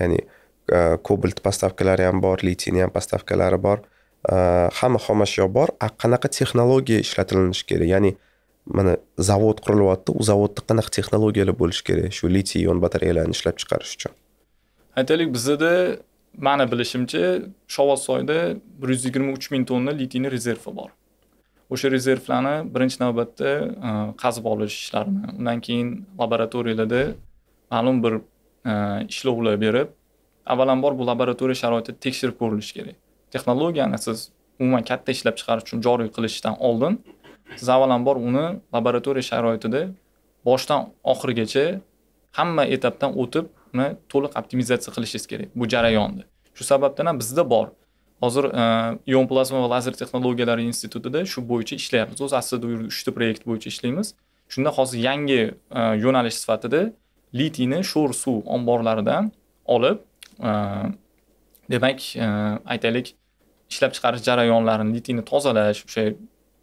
Speaker 2: ya'ni kobalt e, pastavkalari ham bor litiy ham pastavkalari bor e, hamma xomashyo bor qanaqa texnologiya ishlatilinishi kerak ya'ni mana zavod qurilyapti u zavodda qanaqa texnologiyalar bo'lishi kerak shu litiy ion batareyalarni ishlab chiqarish uchun
Speaker 1: aytaylik bizada mani bilishimcha shovotsoyda bir yuz yigirma uch ming tonna litiyni rezervi bor o'sha rezervlarni birinchi navbatda e, qazib olish ishlarini undan keyin laboratoriyalarda ma'lum bir e, ishlovlar berib avvalambor bu laboratoriya sharoitida tekshirib ko'rilishi kerak texnologiyani siz umuman katta ishlab chiqarish uchun joriy qilishdan oldin siz avvalambor uni laboratoriya sharoitida boshdan oxirigacha hamma etapdan o'tib uni to'liq optimizatsiya qilishingiz kerak bu jarayonni shu sababdan ham bizda bor hozir e, ion plazma va lazer texnologiyalari institutida shu bo'yicha ishlayapmiz o'zi aslida uchta proyekt bo'yicha ishlaymiz shunda hozir yangi e, yo'nalish sifatida litiyni sho'r suv omborlaridan olib e, demak aytaylik ishlab chiqarish jarayonlarini litiyni tozalash o'sha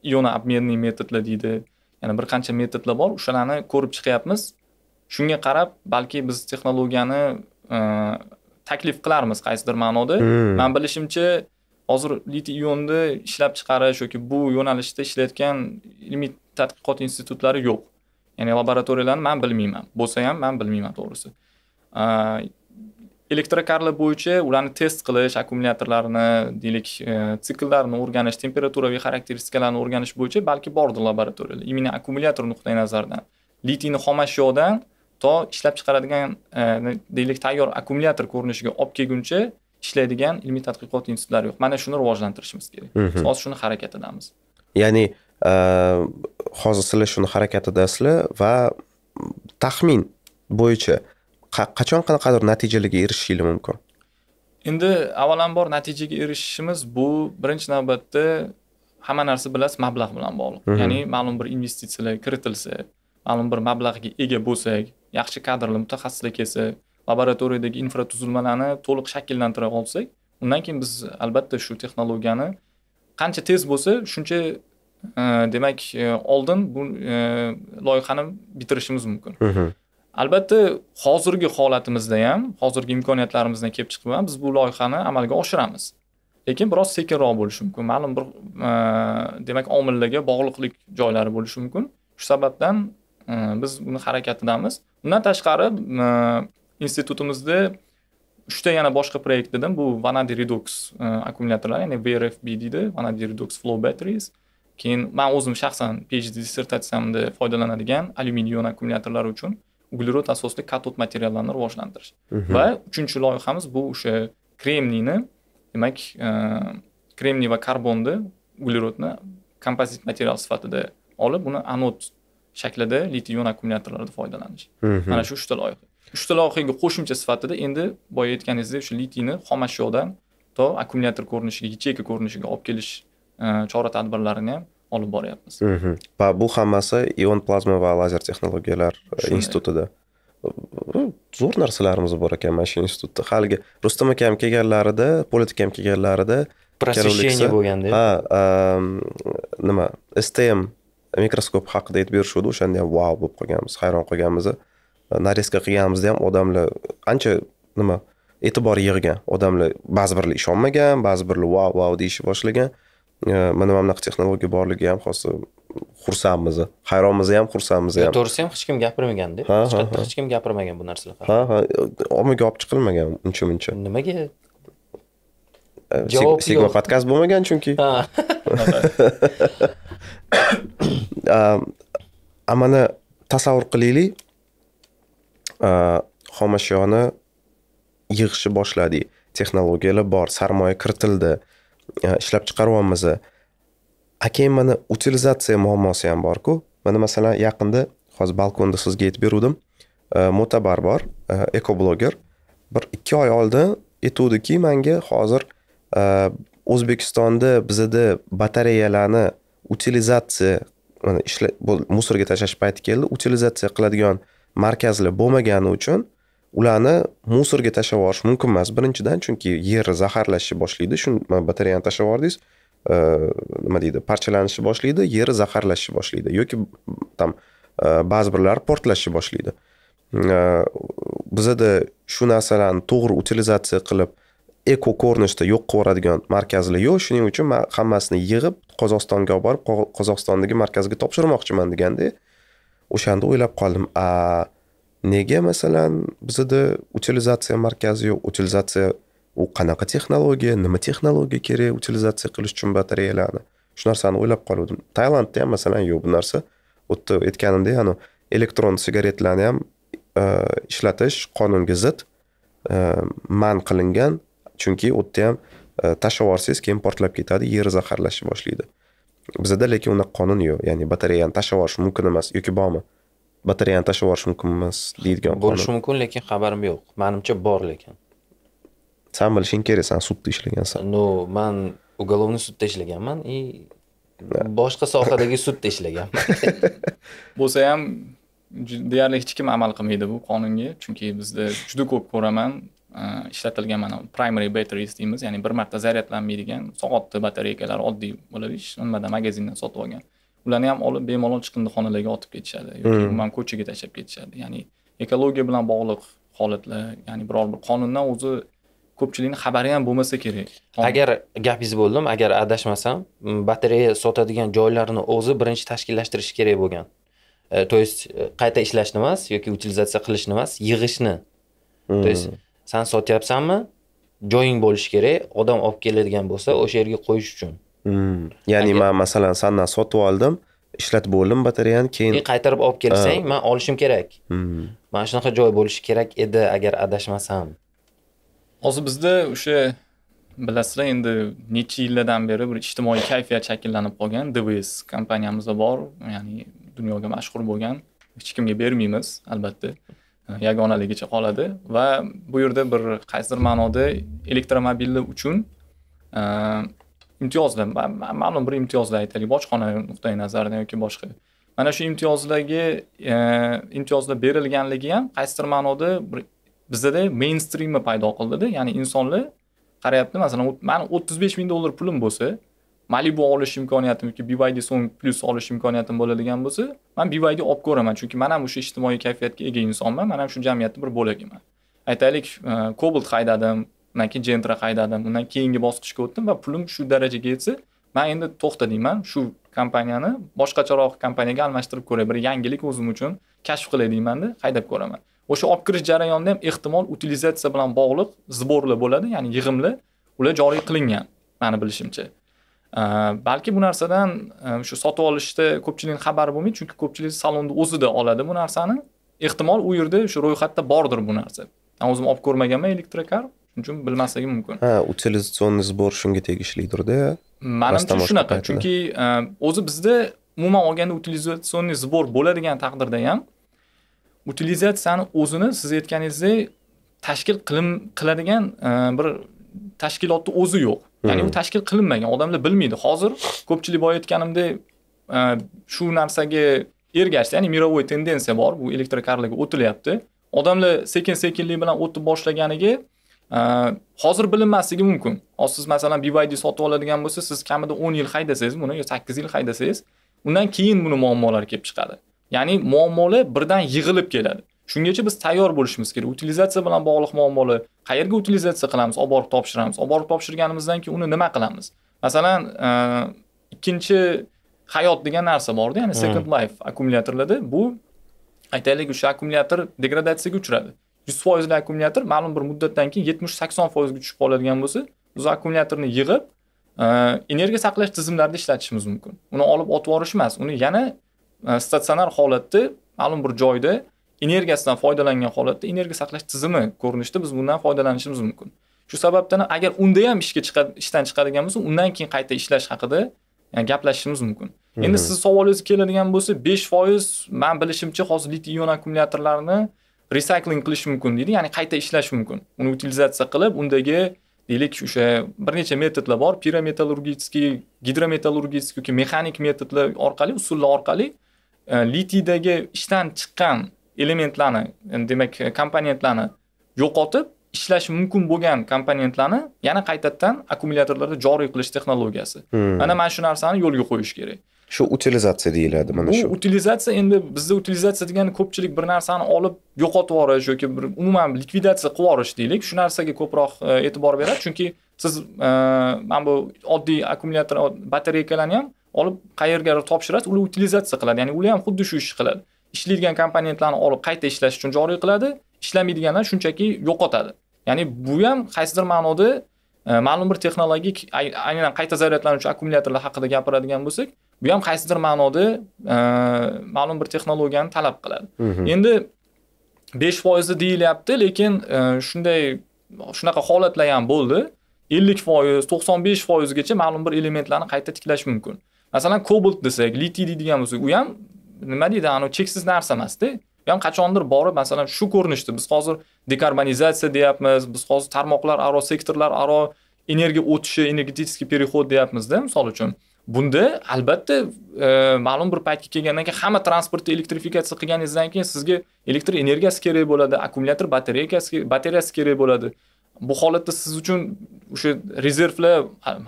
Speaker 1: ionoobmenniy metodlar deydi yana bir qancha metodlar bor o'shalarni ko'rib chiqyapmiz shunga qarab balki biz texnologiyani taklif qilarmiz qaysidir ma'noda hmm. man bilishimcha hozir litiy ionni ishlab chiqarish yoki bu yo'nalishda ishlayotgan ilmiy tadqiqot institutlari yo'q ya'ni laboratoriyalarni man bilmayman bo'lsa ham man bilmayman to'g'risi elektrokarlar bo'yicha ularni test qilish akkumulyatorlarini deylik e, sikllarni o'rganish temperaturaviy xarakteristikalarni o'rganish bo'yicha balki bordir laboratoriyalar именно akkumulyator nuqtai nazaridan litiyni xomashyodan to ishlab chiqaradigan e, deylik tayyor akkumulyator ko'rinishiga olib kelguncha ishlaydigan ilmiy tadqiqot institutlari yo'q mana shuni rivojlantirishimiz kerak hozir shuni harakatidamiz
Speaker 2: ya'ni e, hozir sizlar shuni harakatidasizlar va taxmin bo'yicha qachon qanaqadir natijalarga erishishinglar mumkin
Speaker 1: endi avvalambor natijaga erishishimiz bu birinchi navbatda hamma narsa bilasiz mablag' bilan bog'liq mhm. ya'ni ma'lum bir investitsiyalar kiritilsa ma'lum bir mablag'ga ega bo'lsak yaxshi kadrlar mutaxassislar kelsa laboratoriyadagi infratuzilmalarni to'liq shakllantira olsak undan keyin biz albatta shu texnologiyani qancha tez bo'lsa shuncha e, demak e, oldin bu e, loyihani bitirishimiz mumkin mhm. albatta hozirgi holatimizda ham hozirgi imkoniyatlarimizdan kelib chiqib ham biz bu loyihani amalga oshiramiz lekin biroz sekinroq bo'lishi mumkin ma'lum bir e, demak omillarga bog'liqlik joylari bo'lishi mumkin shu sababdan e, biz buni harakatidamiz undan tashqari e, institutimizda uchta yana boshqa proyekt dedim bu vanadi redox akkumulyatorlar ya'ni vrfb deydi vanadi redox flow batteries keyin man o'zim shaxsan phd dissertatsiyamda foydalanadigan alyuminiy ion akkumulyatorlar uchun uglerod asosli katod materiallarni rivojlantirish mhm. va uchinchi loyihamiz bu o'sha kremniyni demak e, kremniy va karbonni uglerodni kompozit material sifatida olib uni anod shaklida litiy ion akkumulyatorlarda foydalanish mhm. mana shu uchta loyiha uchta loyihaga qo'shimcha sifatida endi boya aytganingizdek o'sha litiyni xomashyodan to akkumulyator ko'rinishiga yacheyka ko'rinishiga olib kelish e, chora tadbirlarini ham olib boryapmiz
Speaker 2: mhm. va bu hammasi ion plazma va lazer texnologiyalar e, institutida zo'r narsalarimiz bor ekan mana shu institutda haligi rustam akam kelganlarida polit akam kelganlarida просвещение bo'lganda ha nima stm mikroskop haqida aytib berishuvdi o'shanda ham vau bo'lib qolganmiz hayron qolganmiz e, narezka qilganimizda ham odamlar ancha nima e'tibor yig'gan odamlar ba'zi birlar ishonmagan ba'zi birlar vau vau deyishni boshlagan mana mana bunaqa texnologiya borligi ham hozir xursandmiz hayronmiz ham xursandmiz ham
Speaker 3: to'g'risi ham hech kim gapirmaganda ha ha hech kim gapirmagan bu narsalar
Speaker 2: ha ha ommaga olib chiqilmagan uncha muncha nimaga javob sigma podkast bo'lmagan chunki a mana tasavvur qilaylik xomashyoni yig'ishni boshladik texnologiyalar bor sarmoya kiritildi ishlab chiqaryapmiz keyin mana utilizatsiya muammosi ham borku mana masalan yaqinda hozir balkonda sizga aytib beruvdim e, mo'tabar bor e, ekobloger bir ikki oy oldin aytuvdiki manga hozir e, o'zbekistonda bizada batareyalarni utilizatsiya mana ishlab musorga tashlash payti keldi utilizatsiya qiladigan markazlar bo'lmagani uchun ularni musorga tashlab yuborish mumkin emas birinchidan chunki yer zaharlashni boshlaydi shu batareyani tashlab yubordingiz e, nima deydi parchalanishni boshlaydi yer zaharlashni boshlaydi yoki там e, ba'zi birlari portlashni boshlaydi e, bizada shu narsalarni to'g'ri utilizatsiya qilib eko ko'rinishda yo'q qilib yuboradigan markazlar yo'q shuning uchun man hammasini yig'ib qozog'istonga olib borib qozog'istondagi markazga topshirmoqchiman deganda o'shanda o'ylab qoldim a nega masalan bizada utilizatsiya markazi yo'q utilizatsiya u qanaqa texnologiya nima texnologiya kerak utilizatsiya qilish uchun batareyalarni shu narsani o'ylab qoluvdim tailandda ham masalan yo'q bu narsa u yerda aytganimdek anavi elektron sigaretlarni ham e, ishlatish qonunga zid e, man qilingan chunki u yerda ham e, tashlab yuborsangiz keyin portlab ketadi yer zaharlashni boshlaydi bizada lekin unaqa qonun yo'q ya'ni batareyani tashlab yuborish mumkin emas yoki bormi batareyani tashlab yuborish mumkin deydigan bo'lishi
Speaker 3: mumkin lekin xabarim yo'q manimcha bor lekin
Speaker 2: san bilishing kerak san sudda ishlagansan no man уголовный sudda ishlaganman и
Speaker 1: boshqa sohadagi sudda ishlaganman bo'lsa ham deyarli hech kim amal qilmaydi bu qonunga chunki bizda juda ko'p ko'raman ishlatilgan mana primary batteries deymiz ya'ni bir marta zaryadlanmaydigan soatni batareykalari oddiy bo'ladi hech magazindan sotib olgan ularni ham olib bemalol chiqindixonalarga otib ketishadi yoki hmm. umuman ko'chaga tashlab ketishadi ya'ni ekologiya bilan bog'liq holatlar ya'ni biror bir qonundan o'zi ko'pchilikni xabari ham bo'lmasa kerak
Speaker 3: agar gapingizni bo'ldim agar adashmasam batareya sotadigan joylarni o'zi birinchi tashkillashtirish kerak bo'lgan то e, есть e, qayta ishlashni emas yoki utilizatsiya qilishni emas yig'ishni то есть hmm. san sotyapsanmi joying bo'lishi kerak odam olib keladigan bo'lsa o'sha yerga qo'yish uchun
Speaker 2: Hmm. ya'ni Agar... man masalan sandan sotib oldim ishlatib bo'ldim batareyani keyin qaytarib olib kelsang ah.
Speaker 3: man olishim kerak mm. mana shunaqa joy bo'lishi kerak edi agar adashmasam
Speaker 1: hozir bizda o'sha bilasizlar endi necha yillardan beri bir ijtimoiy kayfiyat shakllanib qolgan dvs kompaniyamizda bor ya'ni dunyoga mashhur bo'lgan hech kimga bermaymiz albatta eh, yagonaligicha qoladi va bu yerda bir qaysidir ma'noda elektromobillar uchun eh, imtiyozda ma'lum bir imtiyozda aytaylik bojxona nuqtai nazaridan yoki boshqa mana shu imtiyozdagi e, imtiyozda berilganligi ham qaysidir ma'noda bir bizada mainstreamni paydo qildida ya'ni insonlar qarayapti masalan mani o'ttiz besh ming dollar pulim bo'lsa malibu olish imkoniyatim yoki byd so'ng plyus olish imkoniyatim bo'ladigan bo'lsa man byd olib ko'raman chunki man ham o'sha ijtimoiy kayfiyatga ega insonman man ham shu jamiyatni bir bo'lagiman aytaylik kobalt e, haydadim undan keyin jentra haydadim undan keyingi bosqichga o'tdim va pulim shu darajaga yetsa man endi to'xta deyman shu kompaniyani boshqacharoq kompaniyaga almashtirib ko'ray bir yangilik o'zim uchun kashf qilay deymanda haydab ko'raman o'sha olib kirish jarayonida ham ehtimol utilizatsiya bilan bog'liq сборlar bo'ladi ya'ni yig'imlar ular joriy qilingan mani bilishimcha balki bu narsadan e, shu sotib olishda ko'pchilikni xabari bo'lmaydi chunki ko'pchilik salonni o'zida oladi bu narsani ehtimol u yerda shu ro'yxatda bordir bu narsa man o'zim olib ko'rmaganman elektrokar uchun bilmasligi mumkin
Speaker 2: ha utilizatsionniy sbor shunga tegishlidirda manimcha shunaqa chunki
Speaker 1: e, o'zi bizda umuman olganda utilizatsionniy sbor bo'ladigan taqdirda ham utilizatsiyani o'zini siz aytganingizdek tashkil qilin qiladigan e, bir tashkilotni o'zi yo'q ya'ni hmm. u tashkil qilinmagan odamlar bilmaydi hozir ko'pchilik boya aytganimdek e, shu narsaga ergashdi ya'ni мировой tendensiya bor bu elektrokarlarga o'tilyapti odamlar sekin sekinlik bilan o'tib boshlaganiga hozir bilinmasligi mumkin hozir siz masalan BYD sotib oladigan bo'lsa siz kamida 10 yil haydasangiz buni yo 8 yil haydasangiz undan keyin buni muammolari kelib chiqadi ya'ni muammolar birdan yig'ilib keladi shungacha biz tayyor bo'lishimiz kerak utilizatsiya bilan bog'liq muammolar qayerga utilizatsiya qilamiz olib borib topshiramiz olib borib topshirganimizdan keyin uni nima qilamiz masalan e, ikkinchi hayot degan narsa borda ya'ni hmm. second life akkumulyatorlarda bu aytaylik o'sha akkumulyator degradatsiyaga uchradi yuz foizli akkumulyator ma'lum bir muddatdan keyin yetmish sakson foizga tushib qoladigan bo'lsa biz akkumulyatorni yig'ib e, energiya saqlash tizimlarida ishlatishimiz mumkin uni olib otib yuborish emas uni yana e, statsionar holatda ma'lum bir joyda energiyasidan foydalangan holatda energiya saqlash tizimi ko'rinishida biz bundan foydalanishimiz mumkin shu sababdan agar unda ham ishga chiqadi ishdan chiqadigan bo'lsa undan keyin qayta ishlash haqida yani e, gaplashishimiz mumkin endi sizni savolingizga keladigan bo'lsa besh foiz man bilishimcha hozir litiy ion akkumulyatorlarni recycling qilish mumkin deydi ya'ni qayta ishlash mumkin uni utilizatsiya qilib undagi deylik o'sha bir necha metodlar bor pirometallurgический gidrometallurgический yoki mexanik metodlar orqali usullar orqali e, litiydagi ishdan chiqqan elementlarni demak e, komponentlarni yo'qotib ishlash mumkin bo'lgan komponentlarni yana qaytadan akkumulyatorlarda joriy qilish texnologiyasi hmm. mana hmm. mana shu narsani yo'lga qo'yish
Speaker 2: kerak shu utilizatsiya deyiladi mana shu
Speaker 1: utilizatsiya endi bizda utilizatsiya degani ko'pchilik bir narsani olib yo'qotib yuborish yoki bir umuman likvidatsiya qilib yuborish deylik shu narsaga ko'proq e, e'tibor beradi chunki siz e, mana bu oddiy akkumulyator batareykalarni ham olib qayerga topshirasiz ular utilizatsiya qiladi ya'ni ular ham xuddi shu ishni qiladi ishlaydigan komponentlarni olib qayta ishlash uchun joriy qiladi ishlamaydiganlar shunchaki yo'qotadi ya'ni bu ham qaysidir ma'noda e, ma'lum bir texnologik aynan qayta zaryadlanuvchi akkumulyatorlar haqida gapiradigan bo'lsak bu ham qaysidir ma'noda e, ma'lum bir texnologiyani talab qiladi endi besh foizi deyilyapti lekin e, shunday shunaqa holatlar ham bo'ldi ellik foiz to'qson besh foizgacha ma'lum bir elementlarni qayta tiklash mumkin masalan kobolt desak litiy deydigan bo'lsak u ham nima deydi anavi cheksiz narsa emasda u ham qachondir borib masalan shu ko'rinishda biz hozir dekarbonizatsiya deyapmiz biz hozir tarmoqlar aro sektorlar aro energiya o'tishi energetический переход deyapmizda misol uchun bunda albatta e, ma'lum bir paytga kelgandan keyin hamma transportni elektrifikatsiya qilganingizdan keyin sizga elektr energiyasi kerak bo'ladi akkumulyator batareykasi batareyasi kerak bo'ladi bu holatda siz uchun o'sha rezervlar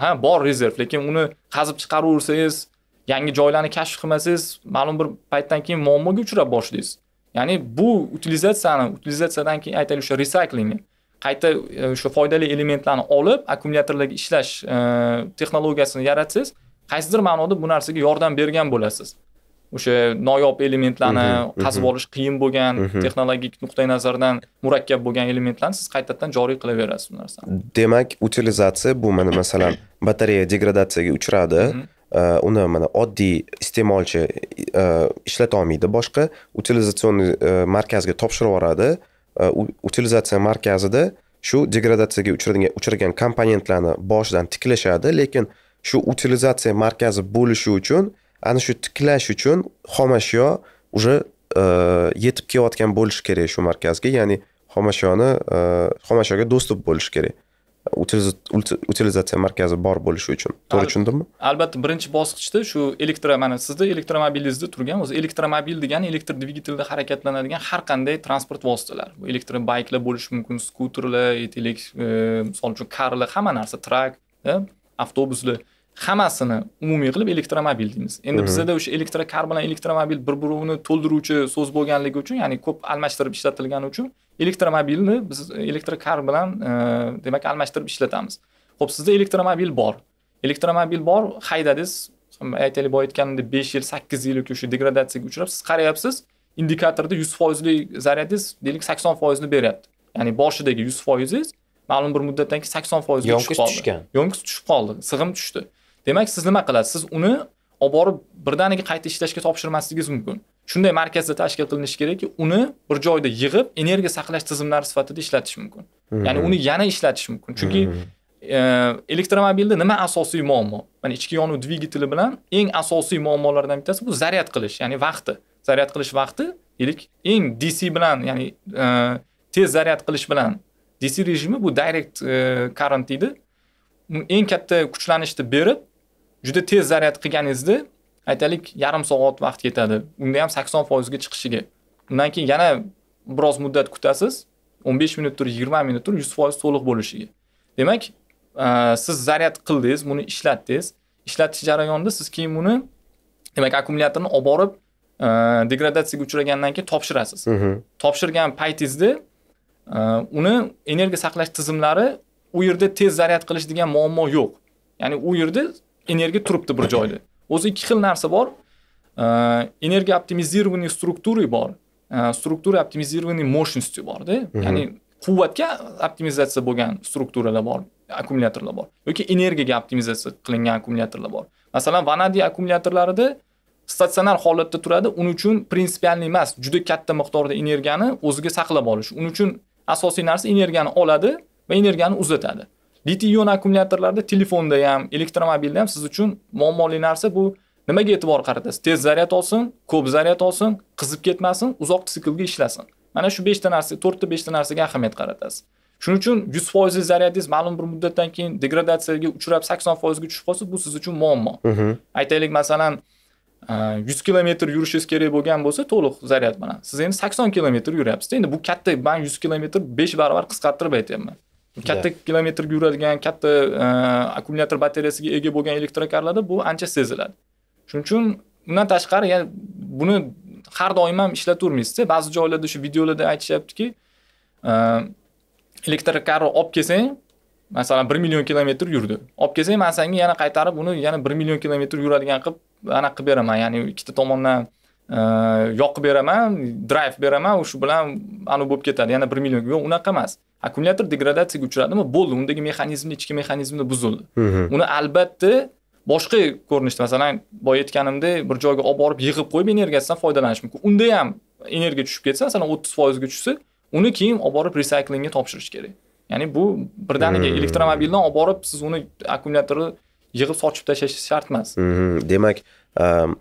Speaker 1: ha bor rezerv lekin uni qazib chiqaraversangiz yangi joylarni kashf qilmasangiz ma'lum bir paytdan keyin muammoga uchrab boshlaysiz ya'ni bu utilizatsiyani utilizatsiyadan keyin aytaylik o'sha resaykling qayta e, o'sha foydali elementlarni olib akkumulyatorlarga ishlash e, texnologiyasini yaratsangiz qaysidir ma'noda bu narsaga yordam bergan bo'lasiz o'sha noyob elementlarni mhm, mhm. qazib olish qiyin bo'lgan mhm. texnologik nuqtai nazardan murakkab bo'lgan elementlarni siz qaytadan joriy qilaverasiz
Speaker 2: bu narsani demak utilizatsiya bu mana masalan batareya degradatsiyaga uchradi uni mana oddiy iste'molchi e, ishlata olmaydi boshqa utilizatsion e, markazga topshirib yuboradi e, utilizatsiya markazida shu degradatsiyaga uchragan komponentlarni boshidan tiklashadi lekin uh, shu utilizatsiya markazi bo'lishi uchun ana shu tiklash uchun xomashyo уже e, yetib kelayotgan bo'lishi kerak shu markazga ya'ni xomashyoni e, xomashyoga do'stup bo'lishi kerak utilizatsiya markazi bor bo'lishi uchun to'g'ri tushundimmi
Speaker 1: albatta birinchi bosqichda shu elektro mana sizni elektromobilingizda turgan o'zi elektromobil degani elektr dvigatelda harakatlanadigan har qanday transport vositalari bu elektrobayklar bo'lishi mumkin skuterlar yetelik e, misol uchun karlar hamma narsa trak avtobuslar hammasini umumiy qilib elektromobil deymiz endi bizada o'sha elektrokar bilan elektromobil bir birovini to'ldiruvchi so'z bo'lganligi uchun ya'ni ko'p almashtirib ishlatilgani uchun elektromobilni biz elektrokar bilan e, demak almashtirib ishlatamiz ho'p sizda elektromobil bor elektromobil bor haydadingiz aytaylik boya aytganimdek besh yil sakkiz yil yoki o'sha degradatsiyaga uchrab siz qarayapsiz indikatorda yuz foizlik zaryadingiz deylik sakson foizni beryapti ya'ni boshidagi yuz foizingiz ma'lum bir muddatdan keyin sakson foizga tushib qoldi yonkis tushgan yonkiz tushib qoldi sig'im tushdi demak siz nima qilasiz siz uni olib borib birdaniga qayta ishlashga topshirmasligingiz mumkin shunday markazda tashkil qilinishi kerakki uni bir joyda yig'ib energiya saqlash tizimlari sifatida ishlatish mumkin mhm. ya'ni uni yana ishlatish mumkin chunki mhm. e, elektromobilda nima asosiy muammo mana ichki yonuv dvigateli bilan eng asosiy muammolardan bittasi bu zaryad qilish ya'ni vaqti zaryad qilish vaqti deylik eng dc bilan ya'ni e, tez zaryad qilish bilan dc rejimi bu direct e, current deydi eng katta kuchlanishni berib juda tez zaryad qilganingizda aytaylik yarim soat vaqt ketadi unda ham sakson foizga chiqishiga undan keyin yana biroz muddat kutasiz o'n besh minut turib yigirma minut yuz foiz to'liq bo'lishiga demak e, siz zaryad qildingiz buni ishlatdingiz ishlatish jarayonida siz keyin buni demak akkumulyatorni olib borib e, degradatsiyaga uchragandan keyin topshirasiz topshirgan paytingizda e, uni energiya saqlash tizimlari u yerda tez zaryad qilish degan muammo yo'q ya'ni u yerda energiya turibdi bir joyda o'zi ikki xil narsa bor energiya optimizirovaniy strukturi bor struktura optimizirovaniy мощности borda ya'ni quvvatga optimizatsiya bo'lgan strukturalar bor akkumulyatorlar bor yoki energiyaga optimizatsiya qilingan akkumulyatorlar bor masalan vanadiy akkumulyatorlarida statsionar holatda turadi uning uchun prinsipialniy emas juda katta miqdorda energiyani o'ziga saqlab olish uning uchun asosiy narsa energiyani oladi va energiyani uzatadi litiy ion akkumulyatorlarda telefonda ham elektromobilda ham siz uchun muammoli narsa bu nimaga e'tibor qaratasiz tez zaryad olsin ko'p zaryad olsin qizib ketmasin uzoq siklga ishlasin mana shu beshta narsa to'rtta beshta narsaga ahamiyat qaratasiz shuning uchun yuz foizli zaryadingiz ma'lum bir muddatdan keyin degradatsiyaga uchrab sakson foizga tushib qolsa bu siz uchun muammo mhm. aytaylik masalan e, yuz kilometr yurishingiz kerak bo'lgan bo'lsa to'liq zaryad bilan siz endi sakson kilometr yuryapsiz endi bu katta man yuz kilometr besh barobar qisqartirib aytyapman katta kilometrga yuradigan katta e, akkumulyator batareyasiga ega bo'lgan elektrokarlarda bu ancha seziladi shuning uchun undan tashqari ya'ni buni har doim ham ishlatavermaysizda ba'zi joylarda shu videolarda aytishyaptiki e, elektrokarni olib kelsang masalan bir million kilometr yurdi olib kelsang man senga yana qaytarib uni yana bir million kilometr yuradigan qilib anaqa qilib beraman ya'ni ikkita tomondan Э, yoqib beraman drayv beraman shu bilan anavi bo'lib ketadi yana bir million yo'q unaqa emas akkumulyator degradatsiyaga uchradimi bo'ldi undagi mexanizmni ichki mexanizmni buzildi mhm. uni albatta boshqa ko'rinishda masalan boya aytganimdek bir joyga olib borib yig'ib qo'yib energiyasidan foydalanish mumkin unda ham energiya tushib ketsa masalan o'ttiz foizga tushsa uni keyin olib borib resayklinga topshirish kerak ya'ni bu birdaniga hmm. elektromobildan olib borib siz uni akkumulyatorni yig'ib sochib tashlash shart emas
Speaker 2: mhm. demak ehm,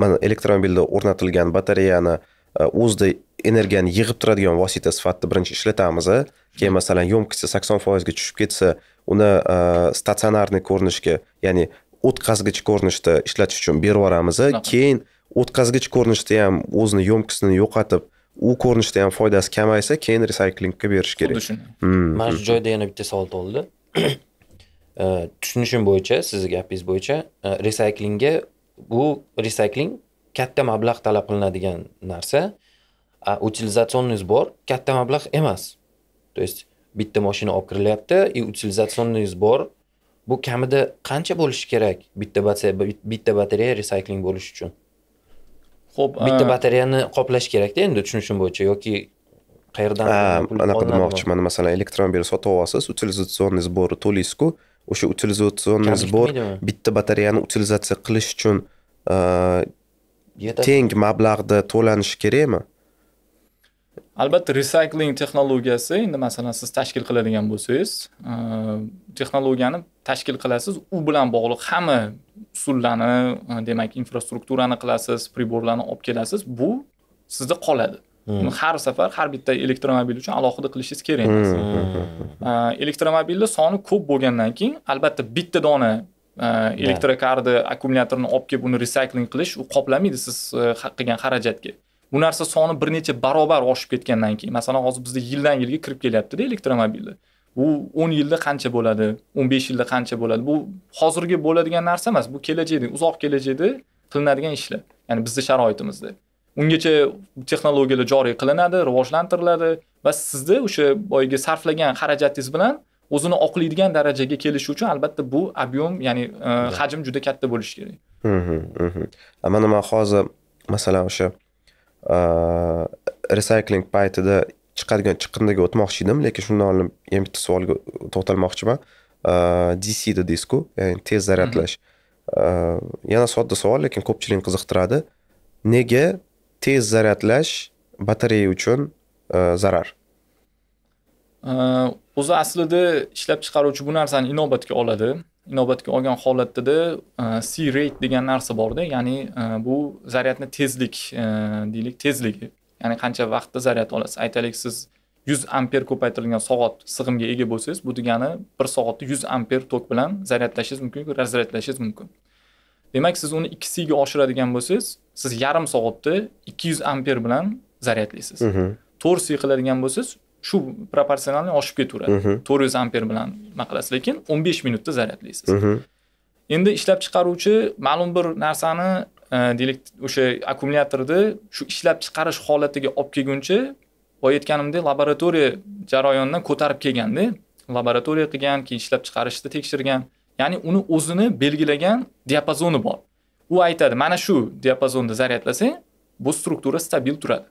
Speaker 2: mana elektromobilda o'rnatilgan batareyani e, o'zida energiyani yig'ib turadigan vosita sifatida birinchi ishlatamiz e. keyin masalan емкости sakson foizga tushib ketsa uni e, statsionarniy ko'rinishga ya'ni o'tkazgich ko'rinishda ishlatish uchun berib yuboramiz keyin o'tkazgich ko'rinishda ham o'zini емкостini yo'qotib u ko'rinishda ham foydasi kamaysa keyin resayklingga berish kerak xuddi shunday hmm, hmm. mana shu
Speaker 3: joyda yana bitta savol tug'ildi tushunishim bo'yicha sizni gapingiz bo'yicha resayklingga bu resaykling katta mablag' talab qilinadigan narsa a utilizaционный сбор katta mablag' emas то есть bitta moshina olib kirilyapti и utilizatsionniy сбор bu kamida qancha bo'lishi kerak bitta bitta batareya resaykling bo'lishi uchun ho'p bitta batareyani qoplash kerakda endi tushunishim bo'yicha yoki qayerdan anaqa demoqchiman
Speaker 2: masalan elektron sotib olasiz utilizatsionniy сбор to'laysizku o'sha utilizatsionniy sbor bitta batareyani utilizatsiya qilish uchun e, teng mablag'da to'lanishi kerakmi
Speaker 1: albatta recycling texnologiyasi endi masalan siz tashkil qiladigan bo'lsangiz e, texnologiyani tashkil qilasiz u bilan bog'liq hamma usullarni e, demak infrastrukturani qilasiz priborlarni olib kelasiz bu sizda qoladi Hmm. uni har safar har bitta elektromobil uchun alohida qilishingiz kerak emas hmm, hmm, elektromobilni soni ko'p bo'lgandan keyin albatta bitta dona elektrokarni akkumulyatorni olib kelib uni resaykling qilish u qoplamaydi siz qilgan xarajatga bu narsa soni bir necha barobar oshib ketgandan keyin masalan hozir bizda yildan yilga kirib kelyaptida elektromobillar u o'n yilda qancha bo'ladi o'n besh yilda qancha bo'ladi bu hozirgi bo'ladigan narsa emas bu kelajakda uzoq kelajakda qilinadigan ishlar ya'ni bizni sharoitimizda ungacha texnologiyalar joriy qilinadi rivojlantiriladi va sizni o'sha boyagi sarflagan xarajatingiz bilan o'zini oqlaydigan darajaga kelishi uchun albatta bu объем ya'ni e, hajm juda katta bo'lishi
Speaker 2: kerak mana man hozir masalan o'sha e, recycling paytida chiqadigan chiqindiga o'tmoqchi edim lekin shundan oldin yana bitta savolga to'xtalmoqchiman e, dc dedingizku ya'ni tez zaryadlash yana sodda savol lekin ko'pchilikni qiziqtiradi nega tez zaryadlash batareya uchun e, zarar
Speaker 1: e, o'zi aslida ishlab chiqaruvchi bu narsani inobatga oladi inobatga olgan holatdada e, c rate degan narsa borda ya'ni bu zaryadni tezlik deylik tezligi ya'ni qancha vaqtda zaryad olasiz aytaylik siz yuz amper ko'paytirilgan soat sig'imga ega bo'lsangiz bu degani bir soatda yuz amper tok bilan zaryadlashingiz mumkin razryadlashingiz mumkin demak siz uni ikki siga oshiradigan bo'lsangiz siz yarim soatda ikki yuz amper bilan zaryadlaysiz mhm. to'rt si qiladigan bo'lsangiz shu proporsionalni oshib ketaveradi mhm. to'rt yuz amper bilan nima qilasiz lekin o'n besh minutda zaryadlaysiz mhm. endi ishlab chiqaruvchi ma'lum bir narsani e, deylik o'sha akkumulyatorni shu ishlab chiqarish holatiga olib kelguncha boya aytganimdek laboratoriya jarayonidan ko'tarib kelganda laboratoriya qilgan keyin ishlab chiqarishni tekshirgan ya'ni uni o'zini belgilagan diapazoni bor u aytadi mana shu diapazonda zaryadlasang bu struktura stabil turadi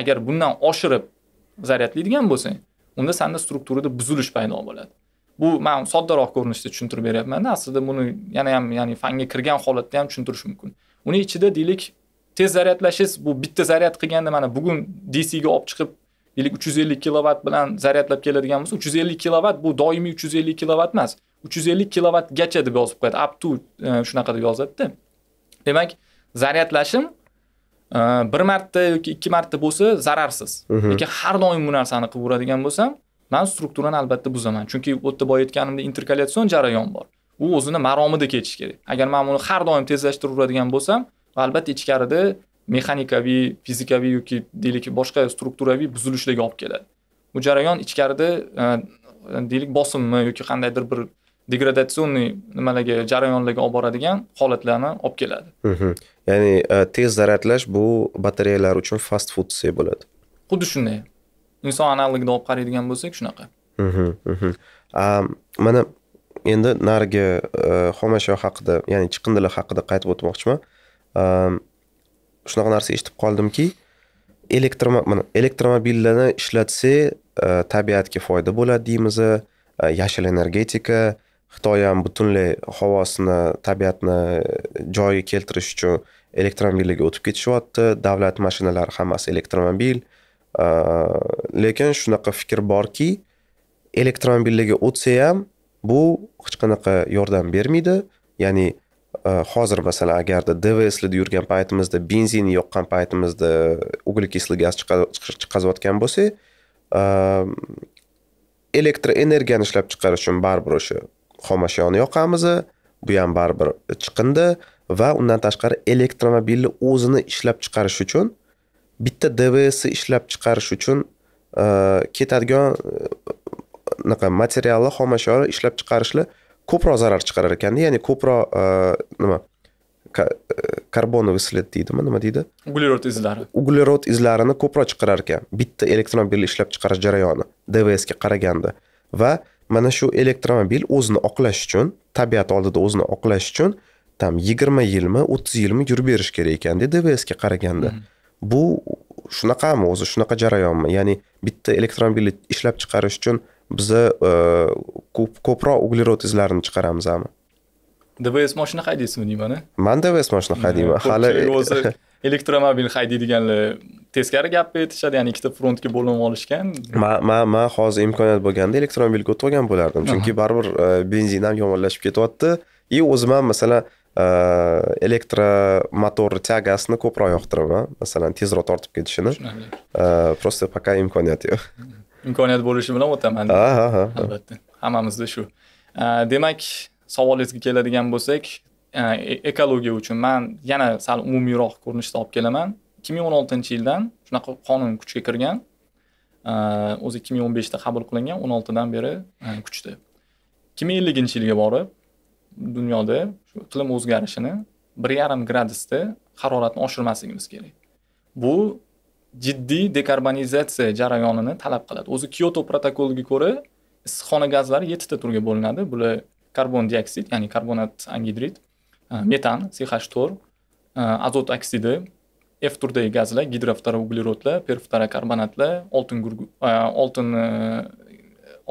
Speaker 1: agar bundan oshirib zaryadlaydigan bo'lsang unda sanda strukturada buzilish paydo bo'ladi bu man soddaroq ko'rinishda tushuntirib beryapmanda aslida buni yana ham ya'ni fanga kirgan holatda ham tushuntirish mumkin uni ichida deylik tez zaryadlashingiz bu bitta zaryad qilganda mana bugun dcga olib chiqib deylik uch yuz ellik kilovatt bilan zaryadlab keladigan bo'lsa uch yuz ellik kilovatt bu doimiy uch yuz ellik kilovatt emas uch yuz ellik kilovattgacha deb yozib qo'yadi up to e, shunaqa deb yozadida demak zaryadlashim e, bir marta yoki ikki marta bo'lsa zararsiz lekin mhm. har doim bu narsani qilib uradigan bo'lsam man strukturani albatta buzaman chunki u yerda boya aytganimdek interkalyatsion jarayon bor u o'zini maromida ketishi kerak agar man buni har doim tezlashtirib uradigan bo'lsam albatta ichkarida mexanikaviy fizikaviy yoki deylik boshqa strukturaviy buzilishlarga olib keladi bu jarayon ichkarida e, deylik bosimmi yoki qandaydir bir degradatsionniy nimalarga jarayonlarga olib boradigan holatlarni olib keladi
Speaker 2: mhmm. ya'ni e, tez zaryadlash bu batareyalar uchun fast food desak bo'ladi
Speaker 1: xuddi shunday inson analogida olib qaraydigan bo'lsak shunaqa
Speaker 2: mhmm, mhmm. mana endi narigi e, xomashyo haqida ya'ni chiqindilar haqida qaytib o'tmoqchiman shunaqa narsa eshitib qoldimki elektr mana elektromobillarni ishlatsa e, tabiatga foyda bo'ladi deymiz yashil energetika xitoy ham butunlay havosini tabiatni e, joyiga keltirish uchun elektromobillarga o'tib ketishyapti davlat mashinalari hammasi elektromobil e, lekin shunaqa fikr borki elektromobillarga o'tsa ham bu hech qanaqa yordam bermaydi ya'ni e, hozir masalan agarda dvslarda yurgan paytimizda benzin yoqqan paytimizda uglekislый gaz chiqazayotgan bo'lsak elektr energiyani ishlab chiqarish uchun baribir o'sha xomashyoni yoqamiz bu ham baribir chiqindi va undan tashqari elektromobilni o'zini ishlab chiqarish uchun bitta dvs ishlab chiqarish uchun e, ketadigan e, anaqa materialni xomashyoni ishlab chiqarishlar ko'proq zarar chiqarar ekanda ya'ni ko'proq e, nima karbonovый sled deydimi nima deydi
Speaker 1: uglerod izlari
Speaker 2: uglerod izlarini ko'proq chiqarar ekan bitta elektromobilni ishlab chiqarish jarayoni dvsga qaraganda va mana shu elektromobil o'zini oqlash uchun tabiat oldida o'zini oqlash uchun там yigirma yilmi o'ttiz yilmi yurib berish kerak ekan dvsga qaraganda hmm. bu shunaqami o'zi shunaqa jarayonmi ya'ni bitta elektromobilni ishlab chiqarish uchun biza e, ko'proq uglerod izlarini chiqaramizmi
Speaker 1: dvs moshina haydaysizmi mana
Speaker 2: man dvs moshina haydayman hali o'zi
Speaker 1: elektromobil haydaydiganlar teskari gapni aytishadi ya'ni ikkita frontga bo'linib olishgan
Speaker 2: man man man hozir imkoniyat bo'lganda elektromobilga o'tib olgan bo'lardim chunki baribir e, benzin ham yomonlashib ketyapti и o'zim ham masalan e, elektromotor tyagasini ko'proq yoqtiraman masalan tezroq tortib ketishini просто пока e, imkoniyat yo'q
Speaker 1: imkoniyat bo'lishi bilan o'taman ha ha ha albatta hammamizda shu demak savolingizga keladigan bo'lsak e, e-, ekologiya uchun man yana sal umumiyroq ko'rinishda olib kelaman ikki ming o'n oltinchi yildan shunaqa qonun kuchga kirgan e, o'zi ikki ming o'n beshda qabul qilingan o'n oltidan beri kuchda ikki ming elliginchi yilga borib dunyoda iqlim o'zgarishini bir yarim gradusda haroratni oshirmasligimiz kerak bu jiddiy dekarbonizatsiya jarayonini talab qiladi o'zi kyoto protokoliga ko'ra issiqxona gazlari yettita turga bo'linadi bular karbon dioksid ya'ni karbonat angidrid e, metan ch to'rt e, azot oksidi f turdagi gazlar gidrovtorouglerodlar uglerodlar oltin karbonatlar e, oltin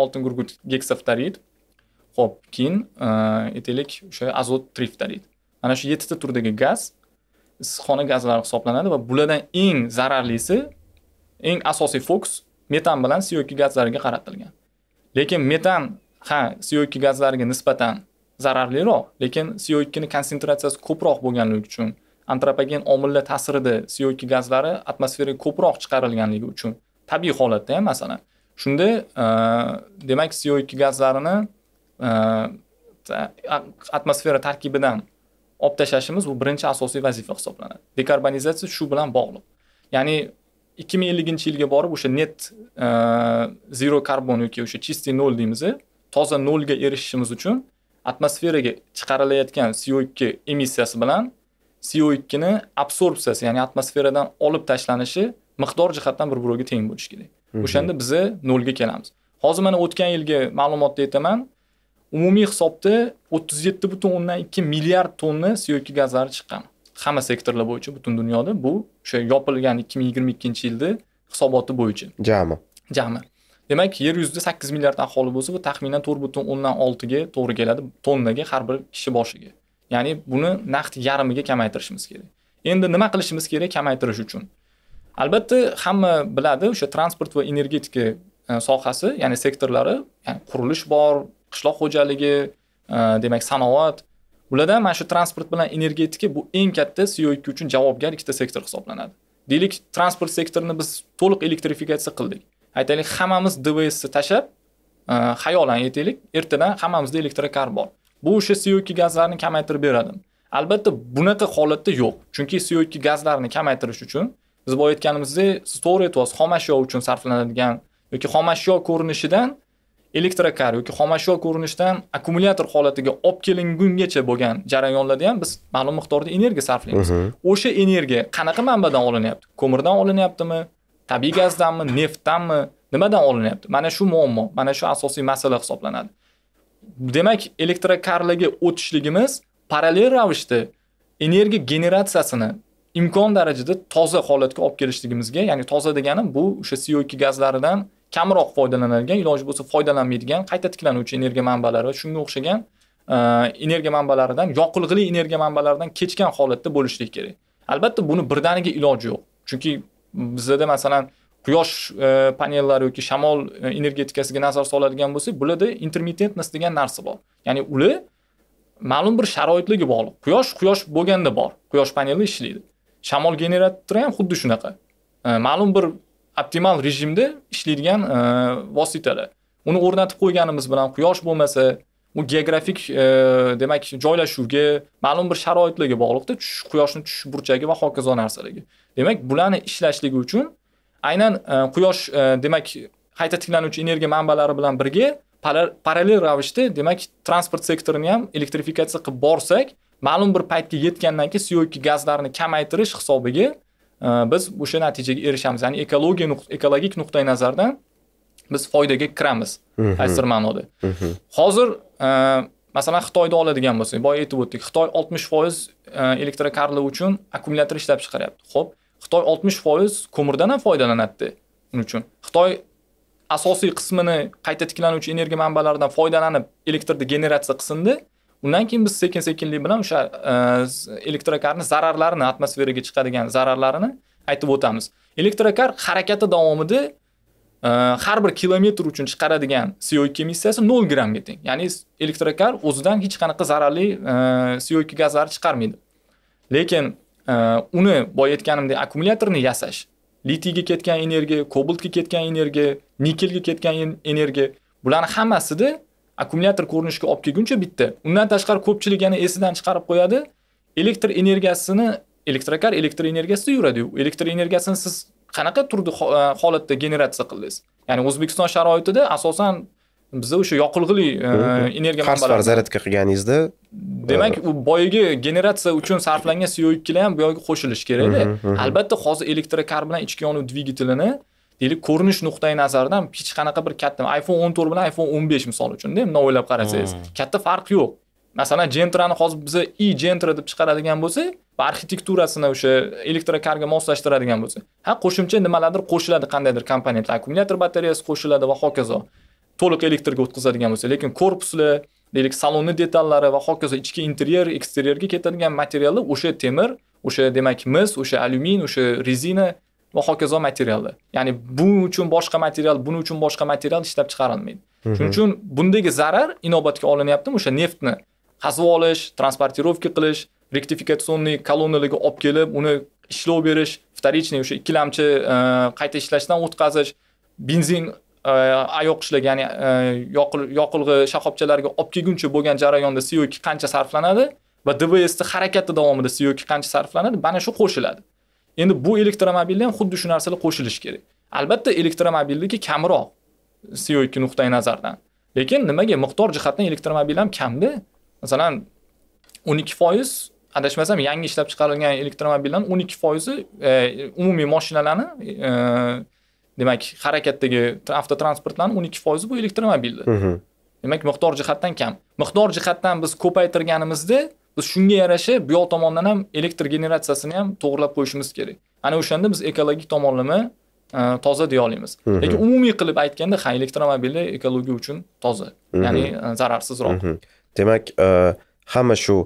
Speaker 1: oltin gurgut geksaftorid ho'p keyin aytaylik o'sha azot triftorid mana shu yettita turdagi gaz issiqxona gazlari hisoblanadi va bulardan eng zararlisi eng asosiy fokus metan bilan co2 gazlariga qaratilgan lekin metan ha co2 gazlariga nisbatan zararliroq lekin co2 ni konsentratsiyasi ko'proq bo'lganligi uchun antropogen omillar ta'sirida co2 gazlari atmosferaga ko'proq chiqarilganligi uchun tabiiy holatda ham masalan shunda e, demak co2 gazlarini e, atmosfera tarkibidan olib tashlashimiz bu birinchi asosiy vazifa hisoblanadi dekarbonizatsiya shu bilan bog'liq ya'ni ikki ming elliginchi yilga borib o'sha net e, zero karbon yoki o'sha чистый nol deymiz toza nolga erishishimiz uchun atmosferaga chiqarilayotgan CO2 emissiyasi bilan CO2 ni absorbsiyasi, ya'ni atmosferadan olib tashlanishi miqdor jihatdan bir-biriga teng bo'lishi kerak. O'shanda biza nolga kelamiz. Hozir mana o'tgan yilgi ma'lumotni aytaman. Umumiy hisobda 37.2 milliard tonna CO2 gazlari chiqqan. Hamma sektorlar bo'yicha butun dunyoda bu o'sha yopilgan 2022-yilda hisoboti
Speaker 2: bo'yicha. Jami.
Speaker 1: Jami. demak yer yuzida sakkiz milliard aholi bo'lsa bu taxminan to'rt butun o'ndan oltiga to'g'ri keladi tonnaga har bir kishi boshiga ya'ni buni naqd yarmiga kamaytirishimiz kerak endi nima qilishimiz kerak kamaytirish uchun albatta hamma biladi o'sha transport va energetika e, sohasi ya'ni sektorlari yani qurilish bor qishloq xo'jaligi e, demak sanoat ulardan mana shu transport bilan energetika bu eng katta co ikki uchun javobgar ikkita sektor hisoblanadi deylik transport sektorini biz to'liq elektrifikatsiya qildik aytaylik hammamiz dvsni tashlab e, xayolan aytaylik ertadan hammamizda elektrokar bor bu o'sha co ikki gazlarni kamaytirib beradi albatta bunaqa holatda yo'q chunki co ikki gazlarini kamaytirish uchun biz boya aytganimizdek storetoz xomashyo uchun sarflanadigan yoki xomashyo ko'rinishidan elektrokar yoki xomashyo ko'rinishidan akkumulyator holatiga olib kelingungacha bo'lgan jarayonlarda ham biz ma'lum miqdorda energiya sarflaymiz mhmm. o'sha energiya qanaqa manbadan olinyapti ko'mirdan olinyaptimi tabiiy gazdanmi neftdanmi nimadan olinyapti mana shu muammo mana shu asosiy masala hisoblanadi demak elektrokarlarga o'tishligimiz parallel ravishda energiya generatsiyasini imkon darajada toza holatga olib kelishligimizga ya'ni toza degani bu o'sha co ikki gazlaridan kamroq foydalanadigan iloji bo'lsa foydalanmaydigan qayta tiklanuvchi energiya manbalari va shunga o'xshagan e, energiya manbalaridan yoqilg'ili energiya manbalaridan kechgan holatda bo'lishlik kerak albatta buni birdaniga iloji yo'q chunki bizada masalan quyosh e, panellari yoki shamol e, energetikasiga nazar soladigan bo'lsak bularda intermittentnost degan narsa bor ya'ni ular ma'lum bir sharoitlarga bog'liq quyosh quyosh bo'lganda bor quyosh paneli ishlaydi shamol generatori ham xuddi shunaqa e, ma'lum bir optimal rejimda ishlaydigan vositalar uni o'rnatib qo'yganimiz bilan quyosh bo'lmasa u geografik e, demak joylashuvga ma'lum bir sharoitlarga bog'liqda tush quyoshni tushish burchagi va hokazo narsalarga demak bularni ishlashligi uchun aynan e, quyosh e, demak qayta tiklanuvchi energiya manbalari bilan birga parallel ravishda demak transport sektorini ham elektrifikatsiya qilib borsak ma'lum bir paytga yetgandan keyin co ikki gazlarini kamaytirish hisobiga e, biz o'sha natijaga erishamiz ya'ni ekologiya ekologik nuqtai nazardan biz foydaga kiramiz qaysidir mhm. ma'noda mhm. hozir e, masalan xitoyni oladigan bo'lsak boya aytib o'tdik xitoy oltmish foiz e, elektrokarla uchun akkumulyator ishlab chiqaryapti ho'p xitoy oltmish foiz ko'mirdan ham foydalanadida uning uchun xitoy asosiy qismini qayta tiklanuvchi energiya manbalaridan foydalanib elektrni generatsiya qilsinda undan keyin biz sekin sekinlik bilan o'sha e, elektrokarni zararlarini atmosferaga chiqadigan zararlarini aytib o'tamiz elektrokar harakati davomida Э, har bir kilometr uchun chiqaradigan co ikki emissiyasi nol grammga teng ya'ni elektrokar o'zidan hech qanaqa zararli e, co ikki gazlari chiqarmaydi lekin e, uni boya aytganimdek akkumulyatorni yasash litiyga ketgan energiya kobaltga ketgan energiya nikelga ketgan energiya bularni hammasini akkumulyator ko'rinishiga olib kelguncha bitta undan tashqari ko'pchilik yana esidan chiqarib qo'yadi elektr energiyasini elektrokar elektr energiyasida yuradiyu elektr energiyasini siz qanaqa turda e, holatda generatsiya qildingiz ya'ni o'zbekiston sharoitida asosan bizda o'sha yoqilg'ili e, energiya qarz
Speaker 2: zaryadka qilganingizda e, demak
Speaker 1: u boyagi generatsiya uchun sarflangan co ikkilar ham buyoqqa qo'shilishi kerakda mm-hmm, mm-hmm. albatta hozir elektrokar bilan ichki yonuv dvigatelini deylik ko'rinish nuqtai nazaridan hech qanaqa bir katta iphone o'n to'rt bilan iphone o'n besh misol uchunda bunday o'ylab qarasangiz mm. katta farq yo'q masalan gentrani hozir biza i gentra deb chiqaradigan bo'lsak arxitekturasini o'sha elektrokarga moslashtiradigan bo'lsa ha qo'shimcha nimalardir qo'shiladi qandaydir komponent akkumulyator batareyasi qo'shiladi va hokazo to'liq elektrga o'tkazadigan bo'lsa lekin korpusli deylik salonni detallari va hokazo ichki interyer eksteryerga ketadigan materiallar o'sha temir o'sha demak mis o'sha alyumin o'sha rezina va hokazo materiallar ya'ni bu uchun boshqa material buni uchun boshqa material ishlab chiqarilmaydi shuning uchun bundagi zarar inobatga olinyaptimi o'sha neftni qazib olish transportirovka qilish rektifikatsionniy kolonnalarga olib kelib uni ishlov berish вторичный o'sha ikkilamchi e, qayta ishlashdan o'tkazish benzin e, ayoqishlar ya'ni e, yoqilg'i shaxobchalarga olib kelguncha bo'lgan jarayonda co ikki qancha sarflanadi va dvsni harakati davomida co ikki qancha sarflanadi mana shu qo'shiladi endi bu elektromobilda ham xuddi shu narsalar qo'shilishi kerak albatta elektromobilniki kamroq co ikki nuqtai nazardan lekin nimaga miqdor jihatdan elektromobil ham kamda masalan o'n ikki foiz adashmasam yangi ishlab chiqarilgan elektromobillarni o'n ikki foizi e, umumiy moshinalarni e, demak harakatdagi avtotransportlarni o'n ikki foizi bu elektromobildir demak miqdor jihatdan kam miqdor jihatdan biz ko'paytirganimizda biz shunga yarasha bu yoq tomondan ham elektr generatsiyasini ham to'g'irlab qo'yishimiz kerak ana o'shanda biz ekologik tomonlama e, toza deya olamiz lekin umumiy qilib aytganda ha elektromobillar ekologiya uchun toza ya'ni zararsizroq
Speaker 2: demak hamma shu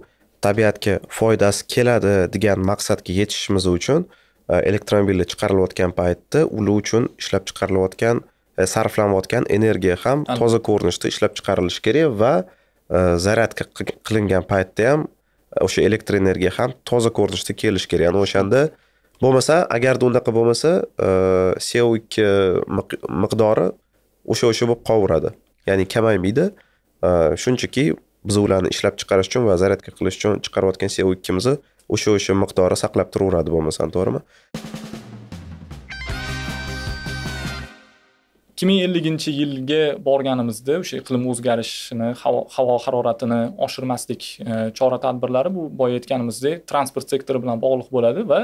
Speaker 2: tabiatga foydasi keladi degan maqsadga yetishimiz uchun e, elektromobillar chiqarilayotgan paytda ular uchun ishlab chiqarilayotgan e, sarflanayotgan energiya ham toza ko'rinishda ishlab chiqarilishi kerak va e, zaryadka qilingan paytda ham o'sha elektr energiya ham toza ko'rinishda kelishi kerak ya'ni o'shanda bo'lmasa agarda unaqa bo'lmasa co ikki miqdori o'sha o'sha bo'lib qolaveradi ya'ni kamaymaydi shunchaki biz ularni ishlab chiqarish uchun va zaryadka qilish uchun chiqarayotgan co ikkimizni o'sha o'sha miqdori saqlab turaveradi bo'lmasam to'g'rimi
Speaker 1: ikki ming elliginchi yilga borganimizda o'sha iqlim o'zgarishini havo haroratini oshirmaslik e, chora tadbirlari bu boya aytganimizdek transport sektori bilan bog'liq bo'ladi va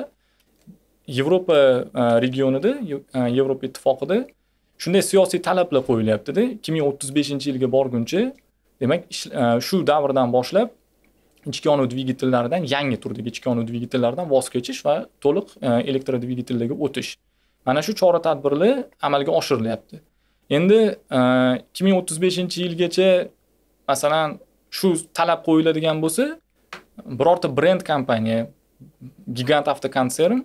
Speaker 1: yevropa e, regionida e, yevropa ittifoqida shunday siyosiy talablar qo'yilyaptida ikki ming o'ttiz beshinchi yilga borguncha demak e, shu davrdan boshlab ichki dvigatellaridan yangi turdagi ichki dvigatellardan voz kechish va to'liq e, elektrodvigatellarga o'tish mana shu chora tadbirlar amalga oshirilyapti endi e, ikki ming o'ttiz beshinchi yilgacha masalan shu talab qo'yiladigan bo'lsa birorta brend kompaniya gigant avtokonsern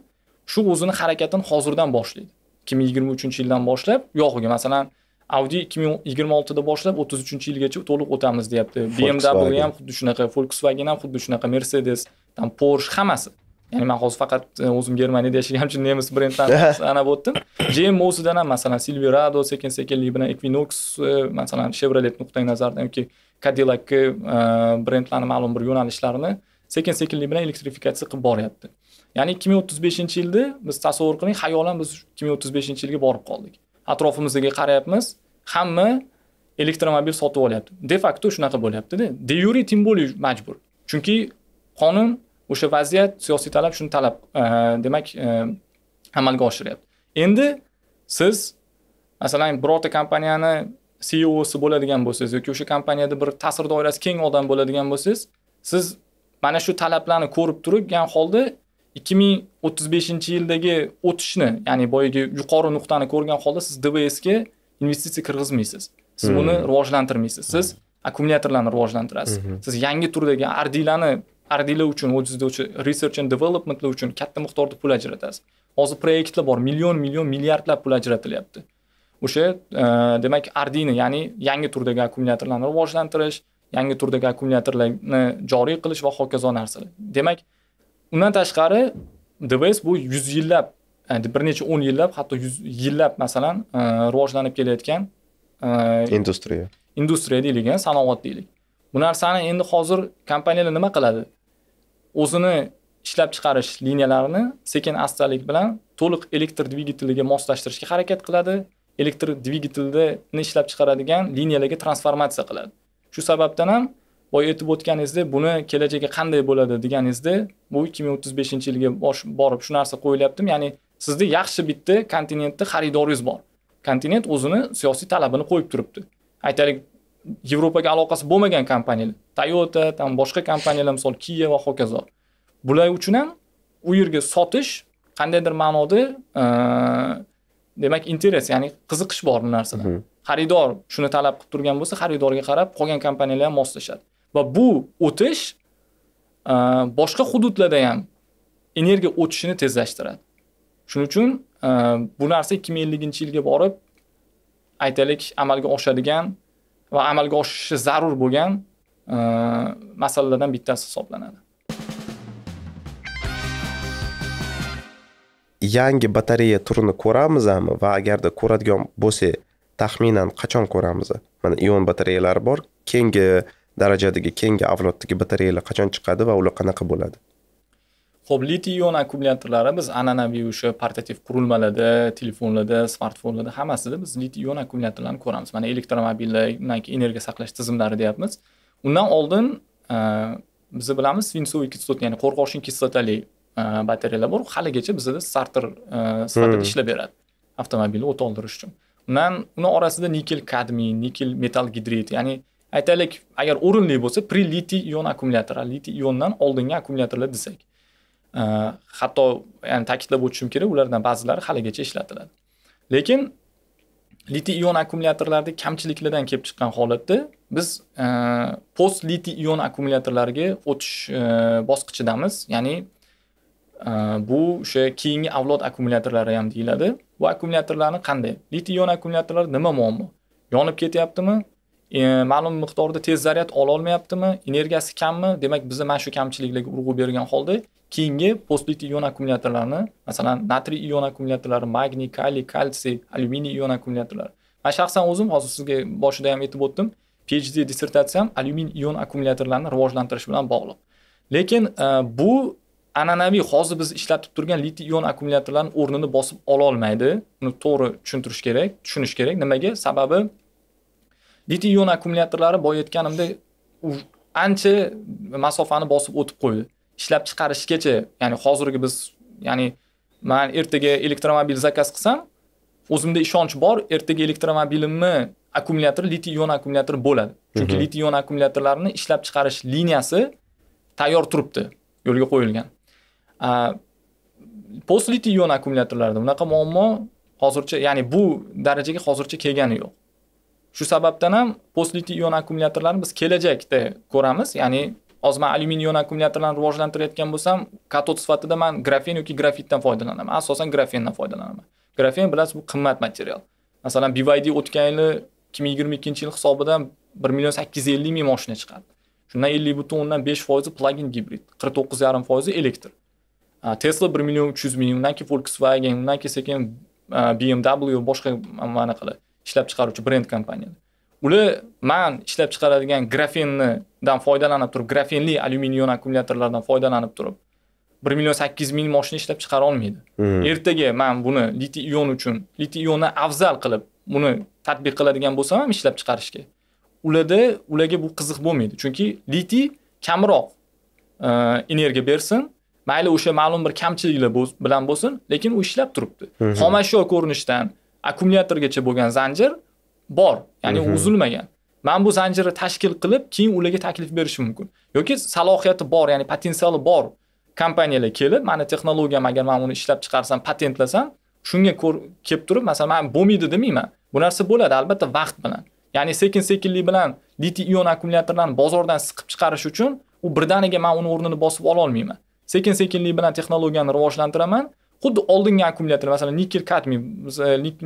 Speaker 1: shu o'zini harakatini hozirdan boshlaydi ikki ming yigirma uchinchi yildan boshlab u yog'iga masalan audi ikki ming yigirma oltida boshlab o'ttiz uchinchi yilgacha to'liq o'tamiz deyapti bmw ham xuddi shunaqa volkswagen ham xuddi shunaqa mercedes там porsche hammasi ya'ni man hozir faqat e, o'zim germaniyada yashagan uchun nemis brendlarni sanab o'tdim gm jmosidan ham masalan silverado sekin sekinlik bilan equinox e, masalan chevrolet nuqtai nazaridan yoki cadillac e, brendlarni ma'lum bir yo'nalishlarini sekin sekinlik bilan elektrifikatsiya qilib boryapti ya'ni ikki ming o'ttiz beshinchi yilda biz tasavvur qiling xayolan biz ikki ming o'ttiz beshinchi yilga borib qoldik atrofimizdagi qarayapmiz hamma elektromobil sotib olyapti de facto shunaqa bo'lyaptida de yuri тем более majbur chunki qonun o'sha vaziyat siyosiy talab shuni talab e, demak e, amalga oshiryapti endi siz masalan birorta kompaniyani ceosi bo'ladigan bo'lsangiz yoki o'sha kompaniyada bir ta'sir doirasi keng odam bo'ladigan bo'lsangiz siz mana shu talablarni ko'rib turgan holda 2035-yildagi o'tishni, ya'ni boyagi yuqori nuqtani ko'rgan holda siz dbsga ga investitsiya kirgizmaysiz. Siz buni hmm. rivojlantirmaysiz. Siz hmm. akkumulyatorlarni rivojlantirasiz. Hmm. Siz yangi turdagi ardilarni ardilar uchun lar uchun o'tkazuvchi research and development uchun katta miqdorda pul ajratasiz. Hozir proyektlar bor, million, million, milliardlab pul ajratilyapti. O'sha, e, demak, ardini ya'ni yangi turdagi akkumulyatorlarni rivojlantirish, yangi turdagi akkumulyatorlarni joriy qilish va hokazo narsalar. Demak, undan tashqari dbs bu yuz yillab yani bir necha o'n yillab hatto yuz yillab masalan e, rivojlanib kelayotgan e, industriya industriya deylik sanoat deylik bu narsani endi hozir kompaniyalar nima qiladi o'zini ishlab chiqarish liniyalarini sekin astalik bilan to'liq elektr dvigateliga moslashtirishga harakat qiladi elektr dvigatelni ishlab chiqaradigan liniyalarga transformatsiya qiladi shu sababdan ham boya aytib o'tganingizdek buni kelajagi qanday bo'ladi deganingizda bu ikki ming o'ttiz beshinchi yilga borib shu narsa qo'yilyaptimi ya'ni sizni yaxshi bitta kontinentni xaridoringiz bor kontinent o'zini siyosiy talabini qo'yib turibdi aytaylik yevropaga aloqasi bo'lmagan kompaniyalar toyota там boshqa kompaniyalar misol kia va hokazo bular uchun ham u yerga sotish qandaydir ma'noda demak interes ya'ni qiziqish bor bu narsada xaridor shuni talab qilib turgan bo'lsa xaridorga qarab qolgan kompaniyalar ham moslashadi Va bu o'tish e, boshqa hududlarda ham energiya o'tishini tezlashtiradi. Shuning uchun e, bu narsa 2050-yilga borib aytaylik amalga oshadigan va amalga oshishi zarur bo'lgan e, masalalardan bittasi hisoblanadi.
Speaker 2: yangi batareya turini ko'ramizmi va agarda ko'radigan bo'lsak taxminan qachon ko'ramiz mana ion batareyalari bor keyingi darajadagi keyingi avloddagi batareyalar qachon chiqadi va ular qanaqa bo'ladi
Speaker 1: ho'p litiy ion akkumulyatorlari biz an'anaviy o'sha portativ qurilmalarda telefonlarda smartfonlarda hammasida biz litiy ion akkumulyatorlarni ko'ramiz mana elektromobillar undan keyin energiya saqlash tizimlari deyapmiz undan oldin e, biz bilamiz svinsoviy kislot ya'ni qo'rg'oshin kislotali e, batareyalar bor haligacha bizada starter e, sifatida hmm. ishlab beradi avtomobilni o't oldirish uchun undan uni orasida nikel kadmiy nikel metal gidrid ya'ni aytaylik agar o'rinli bo'lsa pri litiy ion akkumulyatori litiy iondan oldingi akkumulyatorlar desak e, hatto ya'ni ta'kidlab o'tishim kerak ulardan ba'zilari haligacha ishlatiladi lekin litiy ion akkumulyatorlarni kamchiliklardan kelib chiqqan holatda biz e, post litiy ion akkumulyatorlariga o'tish e, bosqichidamiz ya'ni bu o'sha keyingi avlod akkumulyatorlari ham deyiladi bu akkumulyatorlarni qanday litiy ion akkumulyatorlar nima muammo yonib ketyaptimi e, ma'lum miqdorda tez zaryad ola olmayaptimi energiyasi kammi demak biza mana shu kamchiliklarga urg'u bergan holda keyingi postlit ion akkumulyatorlarni masalan natriy ion akkumulyatorlari magniy kaliy kalsiy alyuminiy ion akkumulyatorlari man shaxsan o'zim hozir sizga boshida ham aytib o'tdim phd dissertatsiyam alyuminiy ion akkumulyatorlarni rivojlantirish bilan bog'liq lekin e, bu an'anaviy hozir biz ishlatib turgan litiy ion akkumulyatorlarni o'rnini bosib ololmaydi buni to'g'ri tushuntirish kerak tushunish kerak nimaga sababi litiy ion akkumulyatorlari boya aytganimda ancha masofani bosib o'tib qo'ydi ishlab chiqarishgacha ya'ni hozirgi biz ya'ni man ertaga elektromobil zakaz qilsam o'zimda ishonch bor ertaga elektromobilimni akkumulyatori litiy ion akkumulyator bo'ladi chunki litiy mhm. ion akkumulyatorlarni ishlab chiqarish liniyasi tayyor turibdi yo'lga qo'yilgan post litiy ion akkumulyatorlarda bunaqa muammo hozircha ya'ni bu darajaga hozircha kelgani yo'q shu sababdan ham postlitiy ion akkumulyatorlarni biz kelajakda ko'ramiz ya'ni ozman alyuminiy ion akkumulyatorlarni rivojlantirayotgan bo'lsam katod sifatida man grafen yoki grafitdan foydalanaman asosan grafendan foydalanaman grafen bilasiz bu qimmat material masalan byd o'tgan yili ikki ming yigirma ikkinchi yil hisobidan bir million sakkiz yuz ellik ming moshina chiqardi shundan ellik butun o'ndan besh foizi plagin gibrid qirq to'qqiz yarim foizi elektr tesla bir million uch yuz ming undan keyin volkswagen undan keyin sekin bmw boshqa anaqalar ishlab chiqaruvchi brend kompaniyada ular man ishlab chiqaradigan grafennidan foydalanib turib grafenli alyuminiyon akkumulyatorlardan foydalanib turib bir million sakkiz yuz ming moshina ishlab chiqara olmaydi hmm. ertaga man buni litiy ion uchun litiy ionni afzal qilib buni tadbiq qiladigan bo'lsam ham ishlab chiqarishga ularda ularga bu qiziq bo'lmaydi chunki litiy kamroq e, energiya bersin mayli o'sha ma'lum bir kamchiliklar bilan bo'lsin lekin u ishlab turibdi hmm. xomashyo ko'rinishidan akkumulyatorgacha bo'lgan zanjir bor ya'ni u mhm. uzilmagan man bu zanjirni tashkil qilib keyin ularga taklif berishim mumkin yoki salohiyati bor ya'ni potensiali bor kompaniyalar kelib mani texnologiyam agar man uni ishlab chiqarsam patentlasam shunga kelib turib masalan man bo'lmaydi demayman bu narsa bo'ladi albatta vaqt bilan ya'ni sekin sekinlik bilan litiy ion akkumulyatorlarni bozordan siqib chiqarish uchun u birdaniga man uni o'rnini bosib ololmayman sekin sekinlik bilan texnologiyani rivojlantiraman xuddi oldingi akkumulyator masalan nikel kadmiy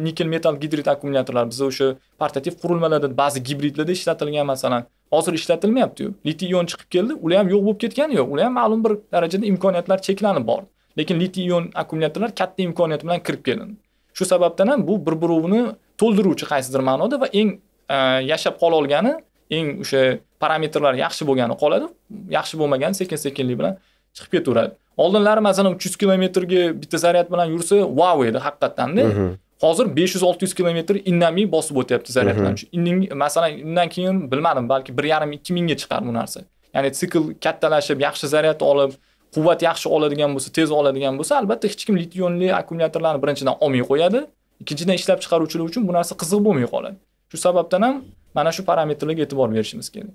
Speaker 1: nikel metal gidrid akkumulyatorlar bizda o'sha portativ qurilmalarda ba'zi gibridlarda ishlatilgan masalan hozir ishlatilmayaptiyu litiy ion chiqib keldi ular ham yo'q bo'lib ketgani yo'q ular ham ma'lum bir darajada imkoniyatlar cheklanib bordi lekin litiy ion akkumulyatorlar katta imkoniyat bilan kirib kelindi shu sababdan ham bu bir birovini to'ldiruvchi qaysidir ma'noda va eng e, yashab qola olgani eng o'sha parametrlar yaxshi bo'lgani qoladi yaxshi bo'lmagani sekin sekinlik bilan chiqib ketaveradi oldinlari masalan uch yuz kilometrga bitta zaryad bilan yursa vau edi haqiqatdanda mhm. hozir besh yuz olti yuz kilometr innamay bosib o'tyapti zaryadlanish mhm. masalan undan keyin bilmadim balki bir yarim ikki mingga chiqar bu narsa ya'ni sikl kattalashib yaxshi zaryad olib quvvat yaxshi oladigan bo'lsa tez oladigan bo'lsa albatta hech kim litionli akkumulyatorlarni birinchidan olmay qo'yadi ikkinchidan ishlab chiqaruvchilar uchun bu narsa qiziq bo'lmay qoladi shu sababdan ham mana shu parametrlarga e'tibor berishimiz kerak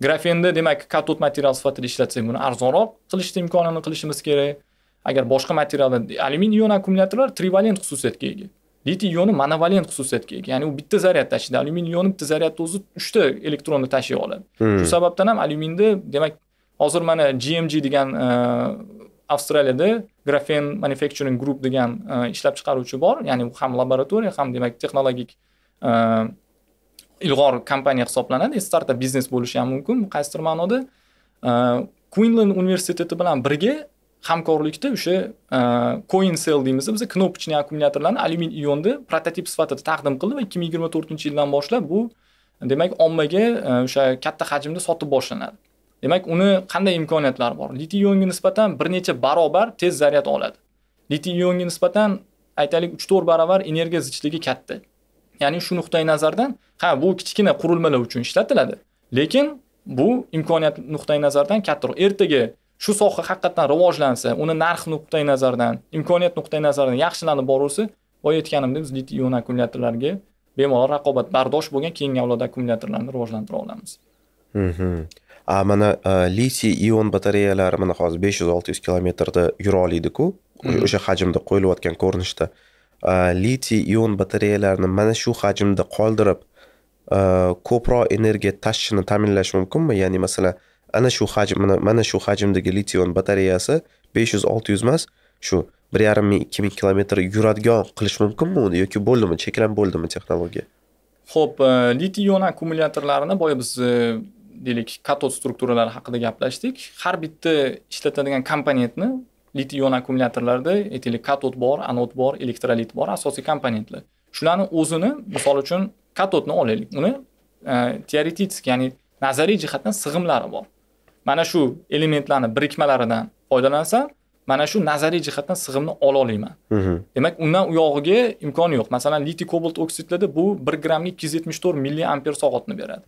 Speaker 1: grafenni demak katod material sifatida ishlatsak buni arzonroq qilishni imkonini qilishimiz kerak agar boshqa materialda alyuminiy ion akkumulyatorlar trivalent xususiyatga ega litiy ioni monovalent xususiyatga ega ya'ni u bitta zaryad tashiydi alyuminiy ioni bitta zaryadni o'zi uchta elektronni tashiy oladi hmm. shu sababdan ham alyuminni demak hozir mana gmg degan e, avstraliyada grafen manufacturing group degan e, ishlab chiqaruvchi bor ya'ni u ham laboratoriya ham demak texnologik e, ilg'or kompaniya hisoblanadi startap biznes bo'lishi ham mumkin qaysidir ma'noda kuinland e, universiteti bilan birga hamkorlikda o'sha e, coin cell deymiz biz knopочный akkumulyatorlarni alyumin ionni prototip sifatida taqdim qildi va ikki ming yigirma to'rtinchi yildan boshlab bu demak ommaga e, o'sha katta hajmda sotib boshlanadi demak uni qanday imkoniyatlari bor litiy ionga nisbatan bir necha barobar tez zaryad oladi litiy ionga nisbatan aytaylik uch to'rt barobar energiya zichligi katta ya'ni shu nuqtai nazardan ha bu kichkina qurilmalar uchun ishlatiladi lekin bu imkoniyat nuqtai nazaridan kattaroq ertaga shu soha haqiqatdan rivojlansa uni narx nuqtai nazaridan imkoniyat nuqtai nazaridan yaxshilanib boraversa boya aytganimdek biz litiy ion akkumulyatorlarga bemalol raqobatbardosh bo'lgan keyingi avlod akkumulyatorlarni rivojlantira olamiz
Speaker 2: mhm. a mana e, litiy ion batareyalari mana hozir besh yuz olti yuz kilometrda yura oladiku mhm. o'sha hajmda qo'yilayotgan ko'rinishda litiy ion batareyalarni mana shu hajmda qoldirib ko'proq energiya tashishini ta'minlash mumkinmi ya'ni masalan ana shu hajm mana shu hajmdagi litiyon batareyasi besh yuz olti yuz emas shu bir yarim ming ikki ming kilometr yuradigan qilish mumkinmi uni yoki bo'ldimi cheklan bo'ldimi texnologiya
Speaker 1: ho'p e, litiy ion akkumulyatorlarini boya biz e, deylik katod strukturalari haqida gaplashdik har bitta ishlatadigan komponentni litiy ion akkumulyatorlarda aytaylik katod bor anod bor elektrolit bor asosiy komponentlar shularni o'zini misol uchun katodni olaylik uni e, teoretik ya'ni nazariy jihatdan sig'imlari bor mana shu elementlarni birikmalaridan foydalansa mana shu nazariy jihatdan sig'imni ola olaman demak undan u yog'iga imkon yo'q masalan litiy kobalt oksidlarda bu bir grammga ikki yuz yetmish to'rt amper soatni beradi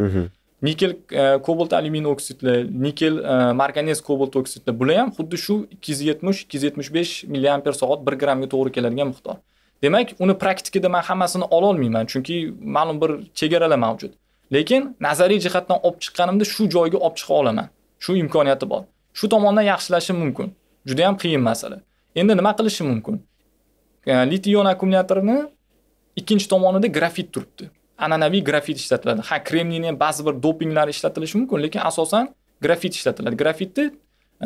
Speaker 1: nikel e, kobalt alyumin oksidli nikel e, marganez kobalt oksidli bular ham xuddi shu ikki yuz yetmish ikki yuz yetmish besh milliamper soat bir grammga to'g'ri keladigan miqdor demak uni praktikada man hammasini ololmayman chunki ma'lum bir chegaralar mavjud lekin nazariy jihatdan olib chiqqanimda shu joyga olib chiqa olaman shu imkoniyati bor shu tomondan yaxshilashim mumkin juda yam qiyin masala endi nima qilishim mumkin e, litiy ion akkumulyatorni ikkinchi tomonida grafit turibdi an'anaviy grafit ishlatiladi ha kremniyni ham ba'zi bir dopinglari ishlatilishi mumkin lekin asosan grafit ishlatiladi grafitni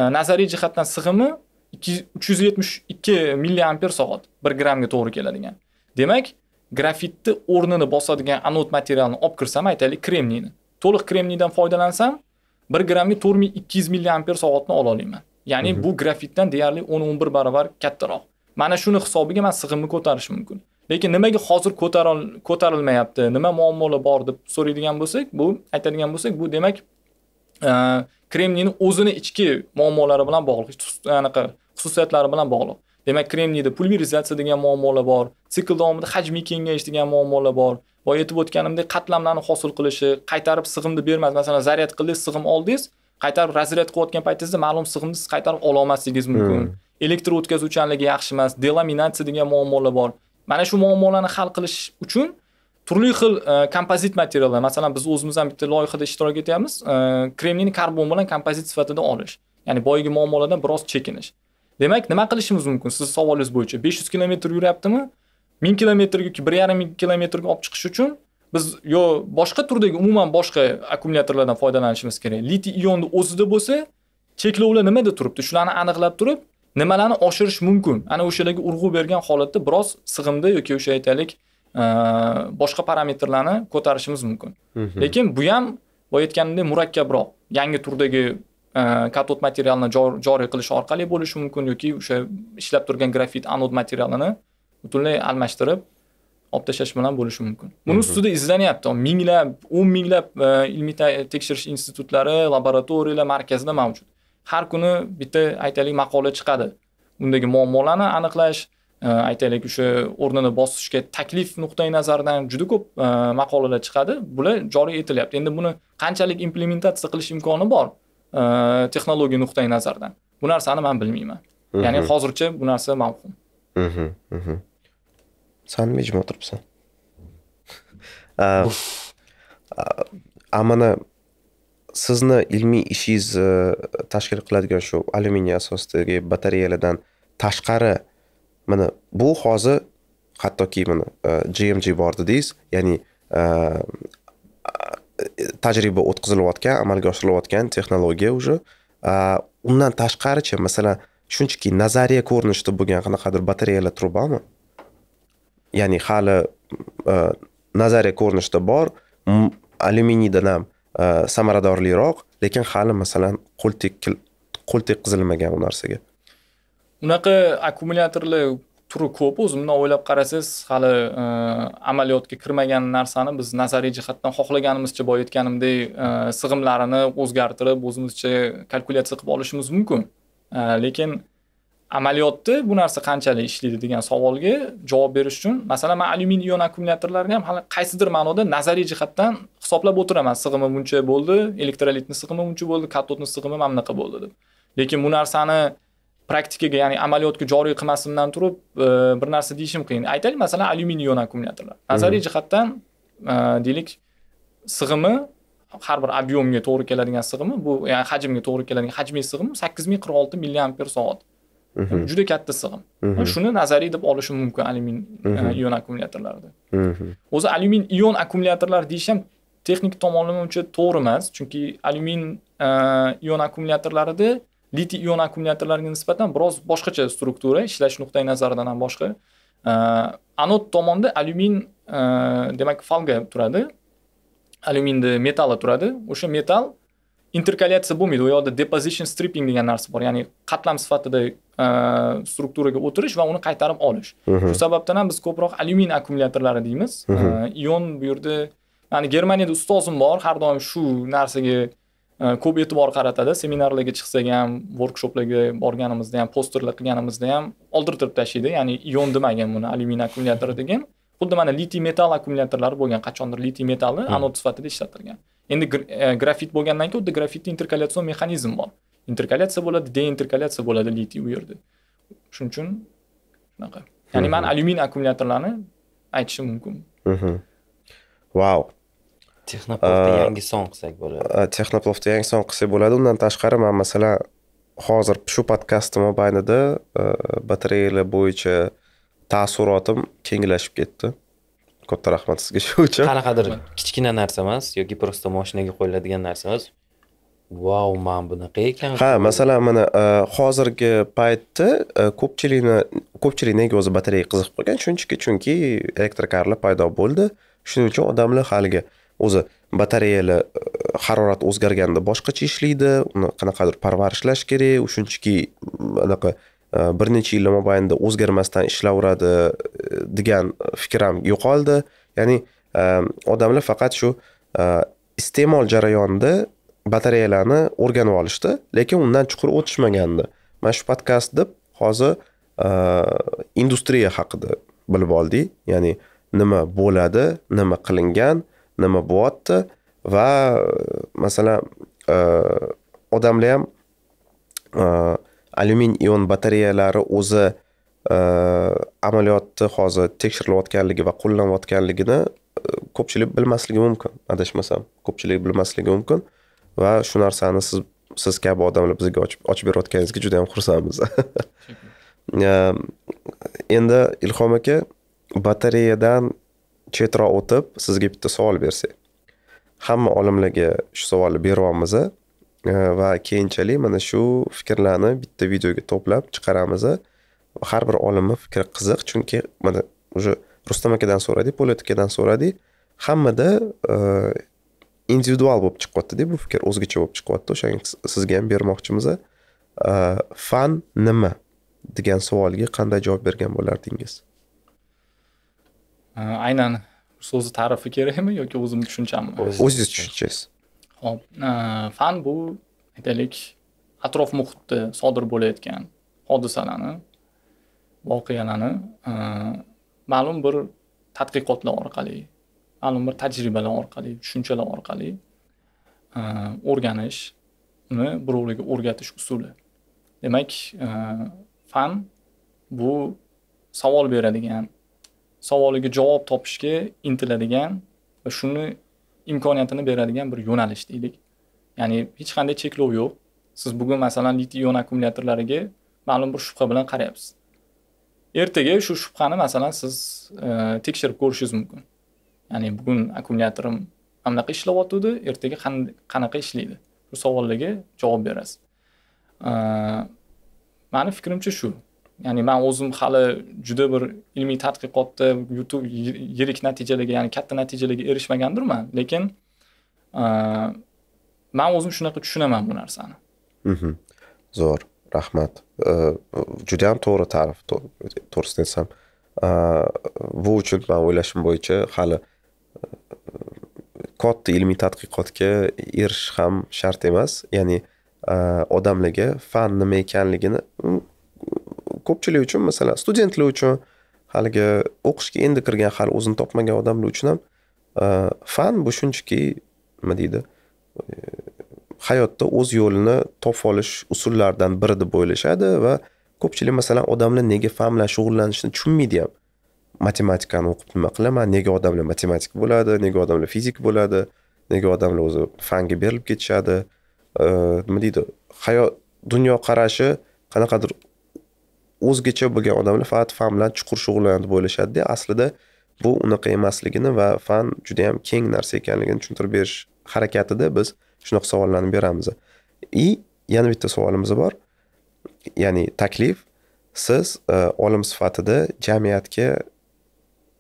Speaker 1: e, nazariy jihatdan sig'imi uch yuz yetmish ikki milliamper soat bir grammga to'g'ri keladigan demak grafitni o'rnini bosadigan anod materialni olib kirsam aytaylik kremniyni to'liq kremniydan foydalansam bir grammga to'rt ming ikki yuz milliamper soatni ololmayman ya'ni bu grafitdan deyarli o'n o'n bir baravar kattaroq mana shuni hisobiga man sig'imni ko'tarishim mumkin lekin nimaga hozir ko'tarilmayapti nima muammolar bor deb so'raydigan bo'lsak bu aytadigan bo'lsak bu demak e, kremniyni o'zini ichki muammolari bilan bog'liq anaqa xususiyatlari bilan bog'liq demak kremniyda pulverizatsiya degan muammolar bor sikl davomida hajmi kengayish degan muammolar bor boya aytib o'tganimdek qatlamlarni hosil qilishi qaytarib sig'imni bermas masalan zaryad qildingiz sig'im oldingiz qaytarib razryad qilayotgan paytingizda ma'lum sig'imni siz qaytarib ololmasligingiz mumkin hmm. elektr o'tkazuvchanligi yaxshi emas delaminatsiya degan muammolar bor mana shu muammolarni hal qilish uchun turli xil e, kompozit materiallar masalan biz o'zimiz ham bitta loyihada ishtirok etyapmiz e, kremniyni karbon bilan kompozit sifatida olish ya'ni boyagi muammolardan biroz chekinish demak nima qilishimiz mumkin sizni savolingiz bo'yicha besh yuz kilometr yuryaptimi ming kilometr yoki bir yarim ming kilometrga olib chiqish uchun biz yo boshqa turdagi umuman boshqa akkumulyatorlardan foydalanishimiz kerak litiy ionni o'zida bo'lsa cheklovlar nimada turibdi shularni aniqlab turib nimalarni oshirish mumkin ana o'shadagi urg'u bergan holatda biroz sig'imda yoki o'sha aytaylik e, boshqa parametrlarni ko'tarishimiz mumkin mhm. lekin bu ham boya aytganimdek murakkabroq yangi turdagi e, katod materialni joriy qilish orqali bo'lishi mumkin yoki o'sha ishlab turgan grafit anod materialini butunlay almashtirib olib tashlash bilan bo'lishi mumkin buni mhm. ustida izlanyapti minglab o'n minglab e, ilmiy tekshirish institutlari laboratoriyalar markazida mavjud har kuni bitta aytaylik maqola chiqadi undagi muammolarni aniqlash aytaylik o'sha o'rnini bosishga taklif nuqtai nazaridan juda ko'p maqolalar chiqadi bular joriy etilyapti endi buni qanchalik implementatsiya qilish imkoni bor texnologiya nuqtai nazaridan bu narsani man bilmayman
Speaker 2: ya'ni hozircha
Speaker 1: bu narsa mavhum
Speaker 2: san nima jim o'tiribsan amana sizni ilmiy ishingizni e, tashkil qiladigan shu alyuminiy asosidagi batareyalardan tashqari mana bu hozir hattoki mana e, gmg bor dedingiz ya'ni e, tajriba o'tkazilayotgan amalga oshirilayotgan texnologiya уже undan tashqarichi masalan shunchaki nazariya ko'rinishida bo'lgan qanaqadir batareyalar bormi ya'ni hali nazariya ko'rinishida bor alyuminiydan ham samaradorliroq lekin hali masalan qo'l tekkil qo'l tekkizilmagan u narsaga
Speaker 1: unaqa akkumulyatorlar turi ko'p o'zi bundan o'ylab qarasangiz hali amaliyotga kirmagan narsani biz nazariy jihatdan xohlaganimizcha boya aytganimdek sig'imlarini o'zgartirib o'zimizcha kalkulyatsiya qilib olishimiz mumkin lekin amaliyotda bu narsa qanchalik ishlaydi degan savolga javob berish uchun masalan man alyuminiy ion akkumulyatorlarni ham hali qaysidir ma'noda nazariy jihatdan hisoblab o'tiraman sig'imi buncha bo'ldi elektrolitni sig'imi buncha bo'ldi katodni sig'imi mana bunaqa bo'ldi deb lekin bu narsani praktikaga ya'ni amaliyotga joriy qilmasimdan turib e, bir narsa deyishim qiyin aytaylik masalan alyuminiy ion akkumulyatorlar nazariy jihatdan e, deylik sig'imi har bir obyemga to'g'ri keladigan sig'imi bu ya'ni hajmga to'g'ri keladigan hajmiy sig'imi sakkiz ming qirq olti milliamper soat Mhm. juda katta sig'im mhm. shuni nazariy deb olishim mumkin alyumin e, mhm. ion akkumulyatorlarni o'zi alyumin ion akkumulyatorlar deyish ham texnik tomonlama uncha to'g'ri emas chunki alyumin e, ion akkumulyatorlarida litiy ion akkumulyatorlarga nisbatan biroz boshqacha struktura ishlash nuqtai nazaridan ham boshqa e, anod tomonda alyumin demak falga turadi alyuminni metalli turadi o'sha metal interkalyatsiya bo'lmaydi u yoqda deposition stripping degan narsa bor ya'ni qatlam sifatida e, strukturaga o'tirish va uni qaytarib olish shu sababdan ham biz ko'proq alyumin akkumulyatorlari deymiz e, ion bu yerda ya'ni germaniyada ustozim bor har doim shu narsaga e, ko'p e'tibor qaratadi seminarlarga chiqsak ham workshoplarga borganimizda ham posterlar qilganimizda ham oldirtirib tashlaydi ya'ni ion demagan buni alyumin akkumulyatori degan xuddi mana litiy metal akkumulyatorlari bo'lgan qachondir litiy metalni anod sifatida ishlatilgan endi e, grafit bo'lgandan keyin yerda grafitni interkalyatsion mexanizm bor interkalyatsiya bo'ladi deinterkalyatsiya bo'ladi litiy u yerda shuning uchun shunaqa ya'ni man alyuminiy akkumulyatorlarni aytishim mumkin
Speaker 2: vau texnoplofda yangi son qilsak bo'ladi texnoplofda yangi son qilsak bo'ladi undan tashqari man masalan hozir shu podkastni mobaynida e, batareyalar bo'yicha taassurotim kenglashib ketdi katta rahmat sizga shu uchun qanaqadir
Speaker 3: kichkina narsa emas yoki просто moshinaga qo'yiladigan narsa emas vau man bunaqa ekan ha
Speaker 2: masalan mana e, hozirgi paytda e, ko'pchilikni ko'pchilik nega o'zi batareyaga qiziqib qolgan shunchaki chunki elektrokarlar paydo bo'ldi shuning uchun odamlar haligi o'zi batareyalar e, harorat o'zgarganda boshqacha ishlaydi uni qanaqadir parvarishlash kerak shunchaki anaqa Э, bir necha yillar mobaynida o'zgarmasdan ishlaveradi e, degan fikr ham yo'qoldi ya'ni e, odamlar faqat shu e, iste'mol jarayonida batareyalarni o'rganib olishdi lekin undan chuqur o'tishmagandi mana shu podkast deb hozir industriya haqida bilib oldik ya'ni nima bo'ladi nima qilingan nima bo'lyapti va masalan odamlar ham alyumin ion batareyalari o'zi e, amaliyotni hozir tekshirilayotganligi va qo'llanayotganligini e, ko'pchilik bilmasligi mumkin adashmasam ko'pchilik bilmasligi mumkin va shu narsani siz siz kabi odamlar bizga ochib berayotganingizga juda yam xursandmiz endi ilhom aka batareyadan chetroq o'tib sizga bitta savol bersak hamma olimlarga shu savolni beryapmiz Э, va keyinchalik mana shu fikrlarni bitta videoga to'plab chiqaramiz har bir olimni fikri qiziq chunki mana уже rustam akadan so'radik po'lat akadan so'radik hammada e, individual bo'lib chiqyaptida bu fikr o'zgacha bo'lib chiqyapti o'shanga sizga ham bermoqchimiz e, fan nima degan savolga qanday javob bergan bo'lardingiz
Speaker 1: e, aynan so'zni ta'rifi kerakmi yoki o'zimni tushunchammi o'zingizni tushunchasiz Ho'p, e, fan bu aytaylik atrof muhitda e, sodir bo'layotgan hodisalarni, voqealarni e, ma'lum bir tadqiqotlar orqali, ma'lum bir tajribalar orqali, tushunchalar orqali o'rganish, uni birovlarga o'rgatish usuli. Demak, fan bu savol beradigan, savoliga javob topishga intiladigan va shuni imkoniyatini beradigan bir yo'nalish deylik ya'ni hech qanday cheklov yo'q siz bugun masalan litiy ion akkumulyatorlariga ma'lum bir shubha bilan qarayapsiz ertaga shu shubhani masalan siz e, tekshirib ko'rishingiz mumkin ya'ni bugun akkumulyatorim mana bunaqa ishlayotgandi ertaga qanaqa ishlaydi shu savollarga javob berasiz e, mani fikrimcha shu ya'ni man o'zim hali juda bir ilmiy tadqiqotda youtube yirik natijalarga ya'ni katta natijalarga erishmagandirman lekin man o'zim shunaqa tushunaman bu narsani
Speaker 2: mhm. zo'r rahmat yam to'g'ri ta'rif to'g'risini aytsam bu uchun man o'ylashim bo'yicha hali katta ilmiy tadqiqotga erishish ham shart emas ya'ni odamlarga fan nima ekanligini ko'pchilik uchun masalan studentlar uchun haligi o'qishga endi kirgan hali o'zini topmagan odamlar uchun ham e, fan bu shunchaki nima deydi e, hayotda o'z yo'lini top olish usullaridan biri deb o'ylashadi va ko'pchilik masalan odamlar nega fan bilan shug'ullanishni tushunmaydi ham matematikani o'qib nima qilaman nega odamlar matematik bo'ladi nega odamlar fizik bo'ladi nega odamlar o'zi fanga berilib ketishadi e, nima deydi hayot dunyoqarashi qanaqadir o'zgacha bo'lgan odamlar faqat fan bilan chuqur shug'ullanadi deb o'ylashadida aslida bu unaqa emasligini va fan judayam keng narsa ekanligini tushuntirib berish harakatida biz shunaqa savollarni beramiz и yana bitta savolimiz bor ya'ni taklif siz e, olim sifatida jamiyatga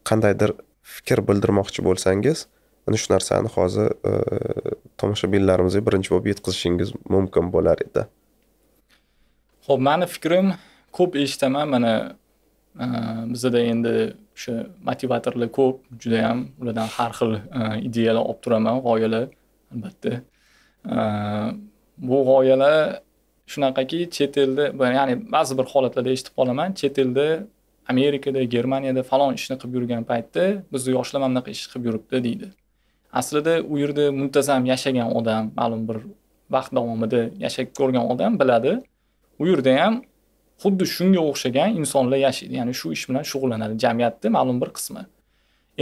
Speaker 2: qandaydir fikr bildirmoqchi bo'lsangiz mana shu narsani hozir e, tomoshabinlarimizga birinchi bo'lib yetkazishingiz mumkin bo'lar edi
Speaker 1: ho'p mani fikrim ko'p eshitaman mana e, bizada endi o'sha motivatorlar ko'p juda yam ulardan har xil e, ideyalar olib turaman g'oyalar albatta e, bu g'oyalar shunaqaki chet elda ya'ni ba'zi bir holatlarda eshitib qolaman chet elda amerikada germaniyada falon ishni qilib yurgan paytda bizni yoshlar mana bunaqa ish qilib yuribdi deydi aslida u yerda muntazam yashagan odam ma'lum bir vaqt davomida yashab ko'rgan odam biladi u yerda ham xuddi shunga o'xshagan insonlar yashaydi ya'ni shu ish bilan shug'ullanadi jamiyatni ma'lum bir qismi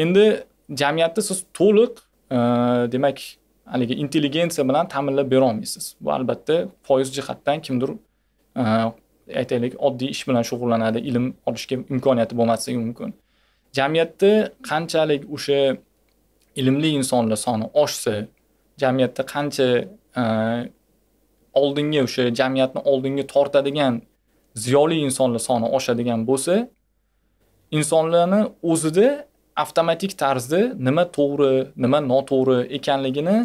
Speaker 1: endi jamiyatni siz to'liq e, demak haligi intelligensiya bilan ta'minlab berolmaysiz bu albatta foiz jihatdan kimdir e, aytaylik oddiy ish bilan shug'ullanadi ilm olishga imkoniyati bo'lmasligi mumkin jamiyatda qanchalik o'sha ilmli insonlar soni oshsa jamiyatda qancha e, oldinga o'sha jamiyatni oldinga tortadigan ziyoli insonlar soni oshadigan bo'lsa insonlarni o'zida avtomatik tarzda nima to'g'ri nima noto'g'ri ekanligini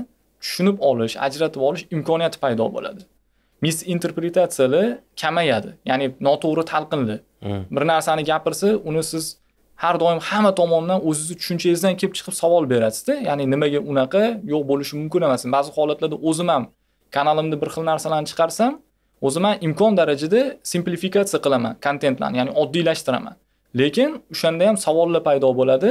Speaker 1: tushunib olish ajratib olish imkoniyati paydo bo'ladi misinterpretatsiyalar kamayadi ya'ni noto'g'ri talqinlar hmm. bir narsani gapirsa uni siz har doim hamma tomonidan o'zizni tushunchangizdan kelib chiqib savol berasizda ya'ni nimaga unaqa yo'q bo'lishi mumkin emas ba'zi holatlarda o'zim ham kanalimda bir xil narsalarni chiqarsam o'zim ham imkon darajada simplifikatsiya qilaman kontentlarni ya'ni oddiylashtiraman lekin o'shanda ham savollar paydo bo'ladi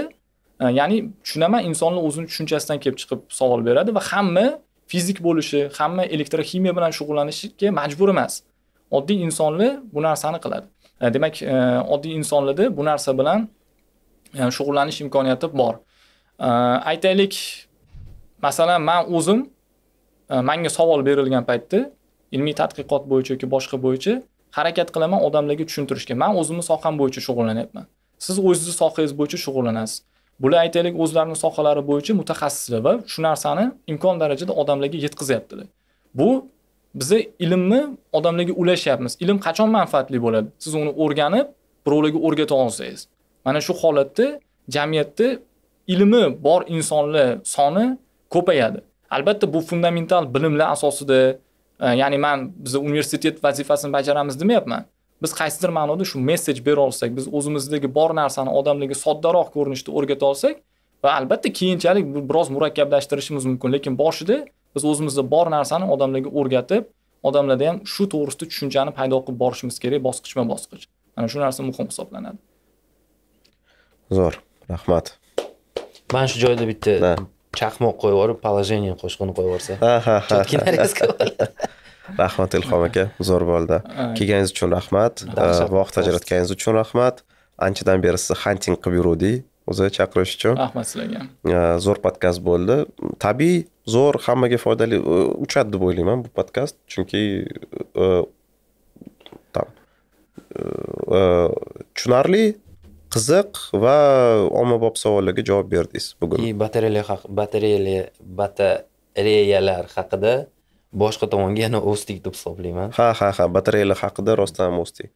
Speaker 1: e, ya'ni tushunaman insonlar o'zini tushunchasidan kelib chiqib savol beradi va hamma fizik bo'lishi hamma elektroximiya bilan shug'ullanishga majbur emas oddiy insonlar bu narsani qiladi e, demak e, oddiy insonlarda bu narsa bilan shug'ullanish imkoniyati bor aytaylik masalan man o'zim manga savol berilgan paytda ilmiy tadqiqot bo'yicha yoki boshqa bo'yicha harakat qilaman odamlarga tushuntirishga man o'zimni soham bo'yicha shug'ullanyapman siz o'zizni sohangiz bo'yicha shug'ullanasiz bular aytaylik o'zlarini sohalari bo'yicha mutaxassislar va shu narsani imkon darajada odamlarga yetkazyaptilar bu biza ilmni odamlarga ulashyapmiz ilm qachon manfaatli bo'ladi siz uni o'rganib birovlarga o'rgata olsangiz mana shu holatda jamiyatda ilmi bor insonlar soni ko'payadi albatta bu fundamental bilimlar asosida ya'ni man biz universitet vazifasini bajaramiz demayapman biz qaysidir ma'noda shu messej bera olsak biz o'zimizdagi bor narsani odamlarga soddaroq ko'rinishda o'rgata olsak va albatta keyinchalik biroz murakkablashtirishimiz mumkin lekin boshida biz o'zimizda bor narsani odamlarga o'rgatib odamlarda ham shu to'g'risida tushunchani paydo qilib borishimiz kerak bosqichma bosqich mana shu narsa muhim hisoblanadi
Speaker 2: zo'r rahmat
Speaker 3: man shu joyda bitta chaqmoq qo'yib yuborib положение qo'shqini qo'yib yuborsa четкий нарезка
Speaker 2: rahmat ilhom aka zo'r bo'ldi kelganingiz uchun rahmat vaqt ajratganingiz uchun rahmat anchadan beri sizni hanting qilib yuruvdik o'zi chaqirish uchun rahmat sizlarga zo'r podkast bo'ldi tabiiy zo'r hammaga foydali uchadi deb o'ylayman bu podkast chunki tushunarli qiziq va ommabop savollarga javob berdingiz bugun и batareyalar batareyalar batareyalar haqida boshqa tomonga yana o'sdik deb hisoblayman ha ha ha batareyalar haqida rostdan ham o'sdik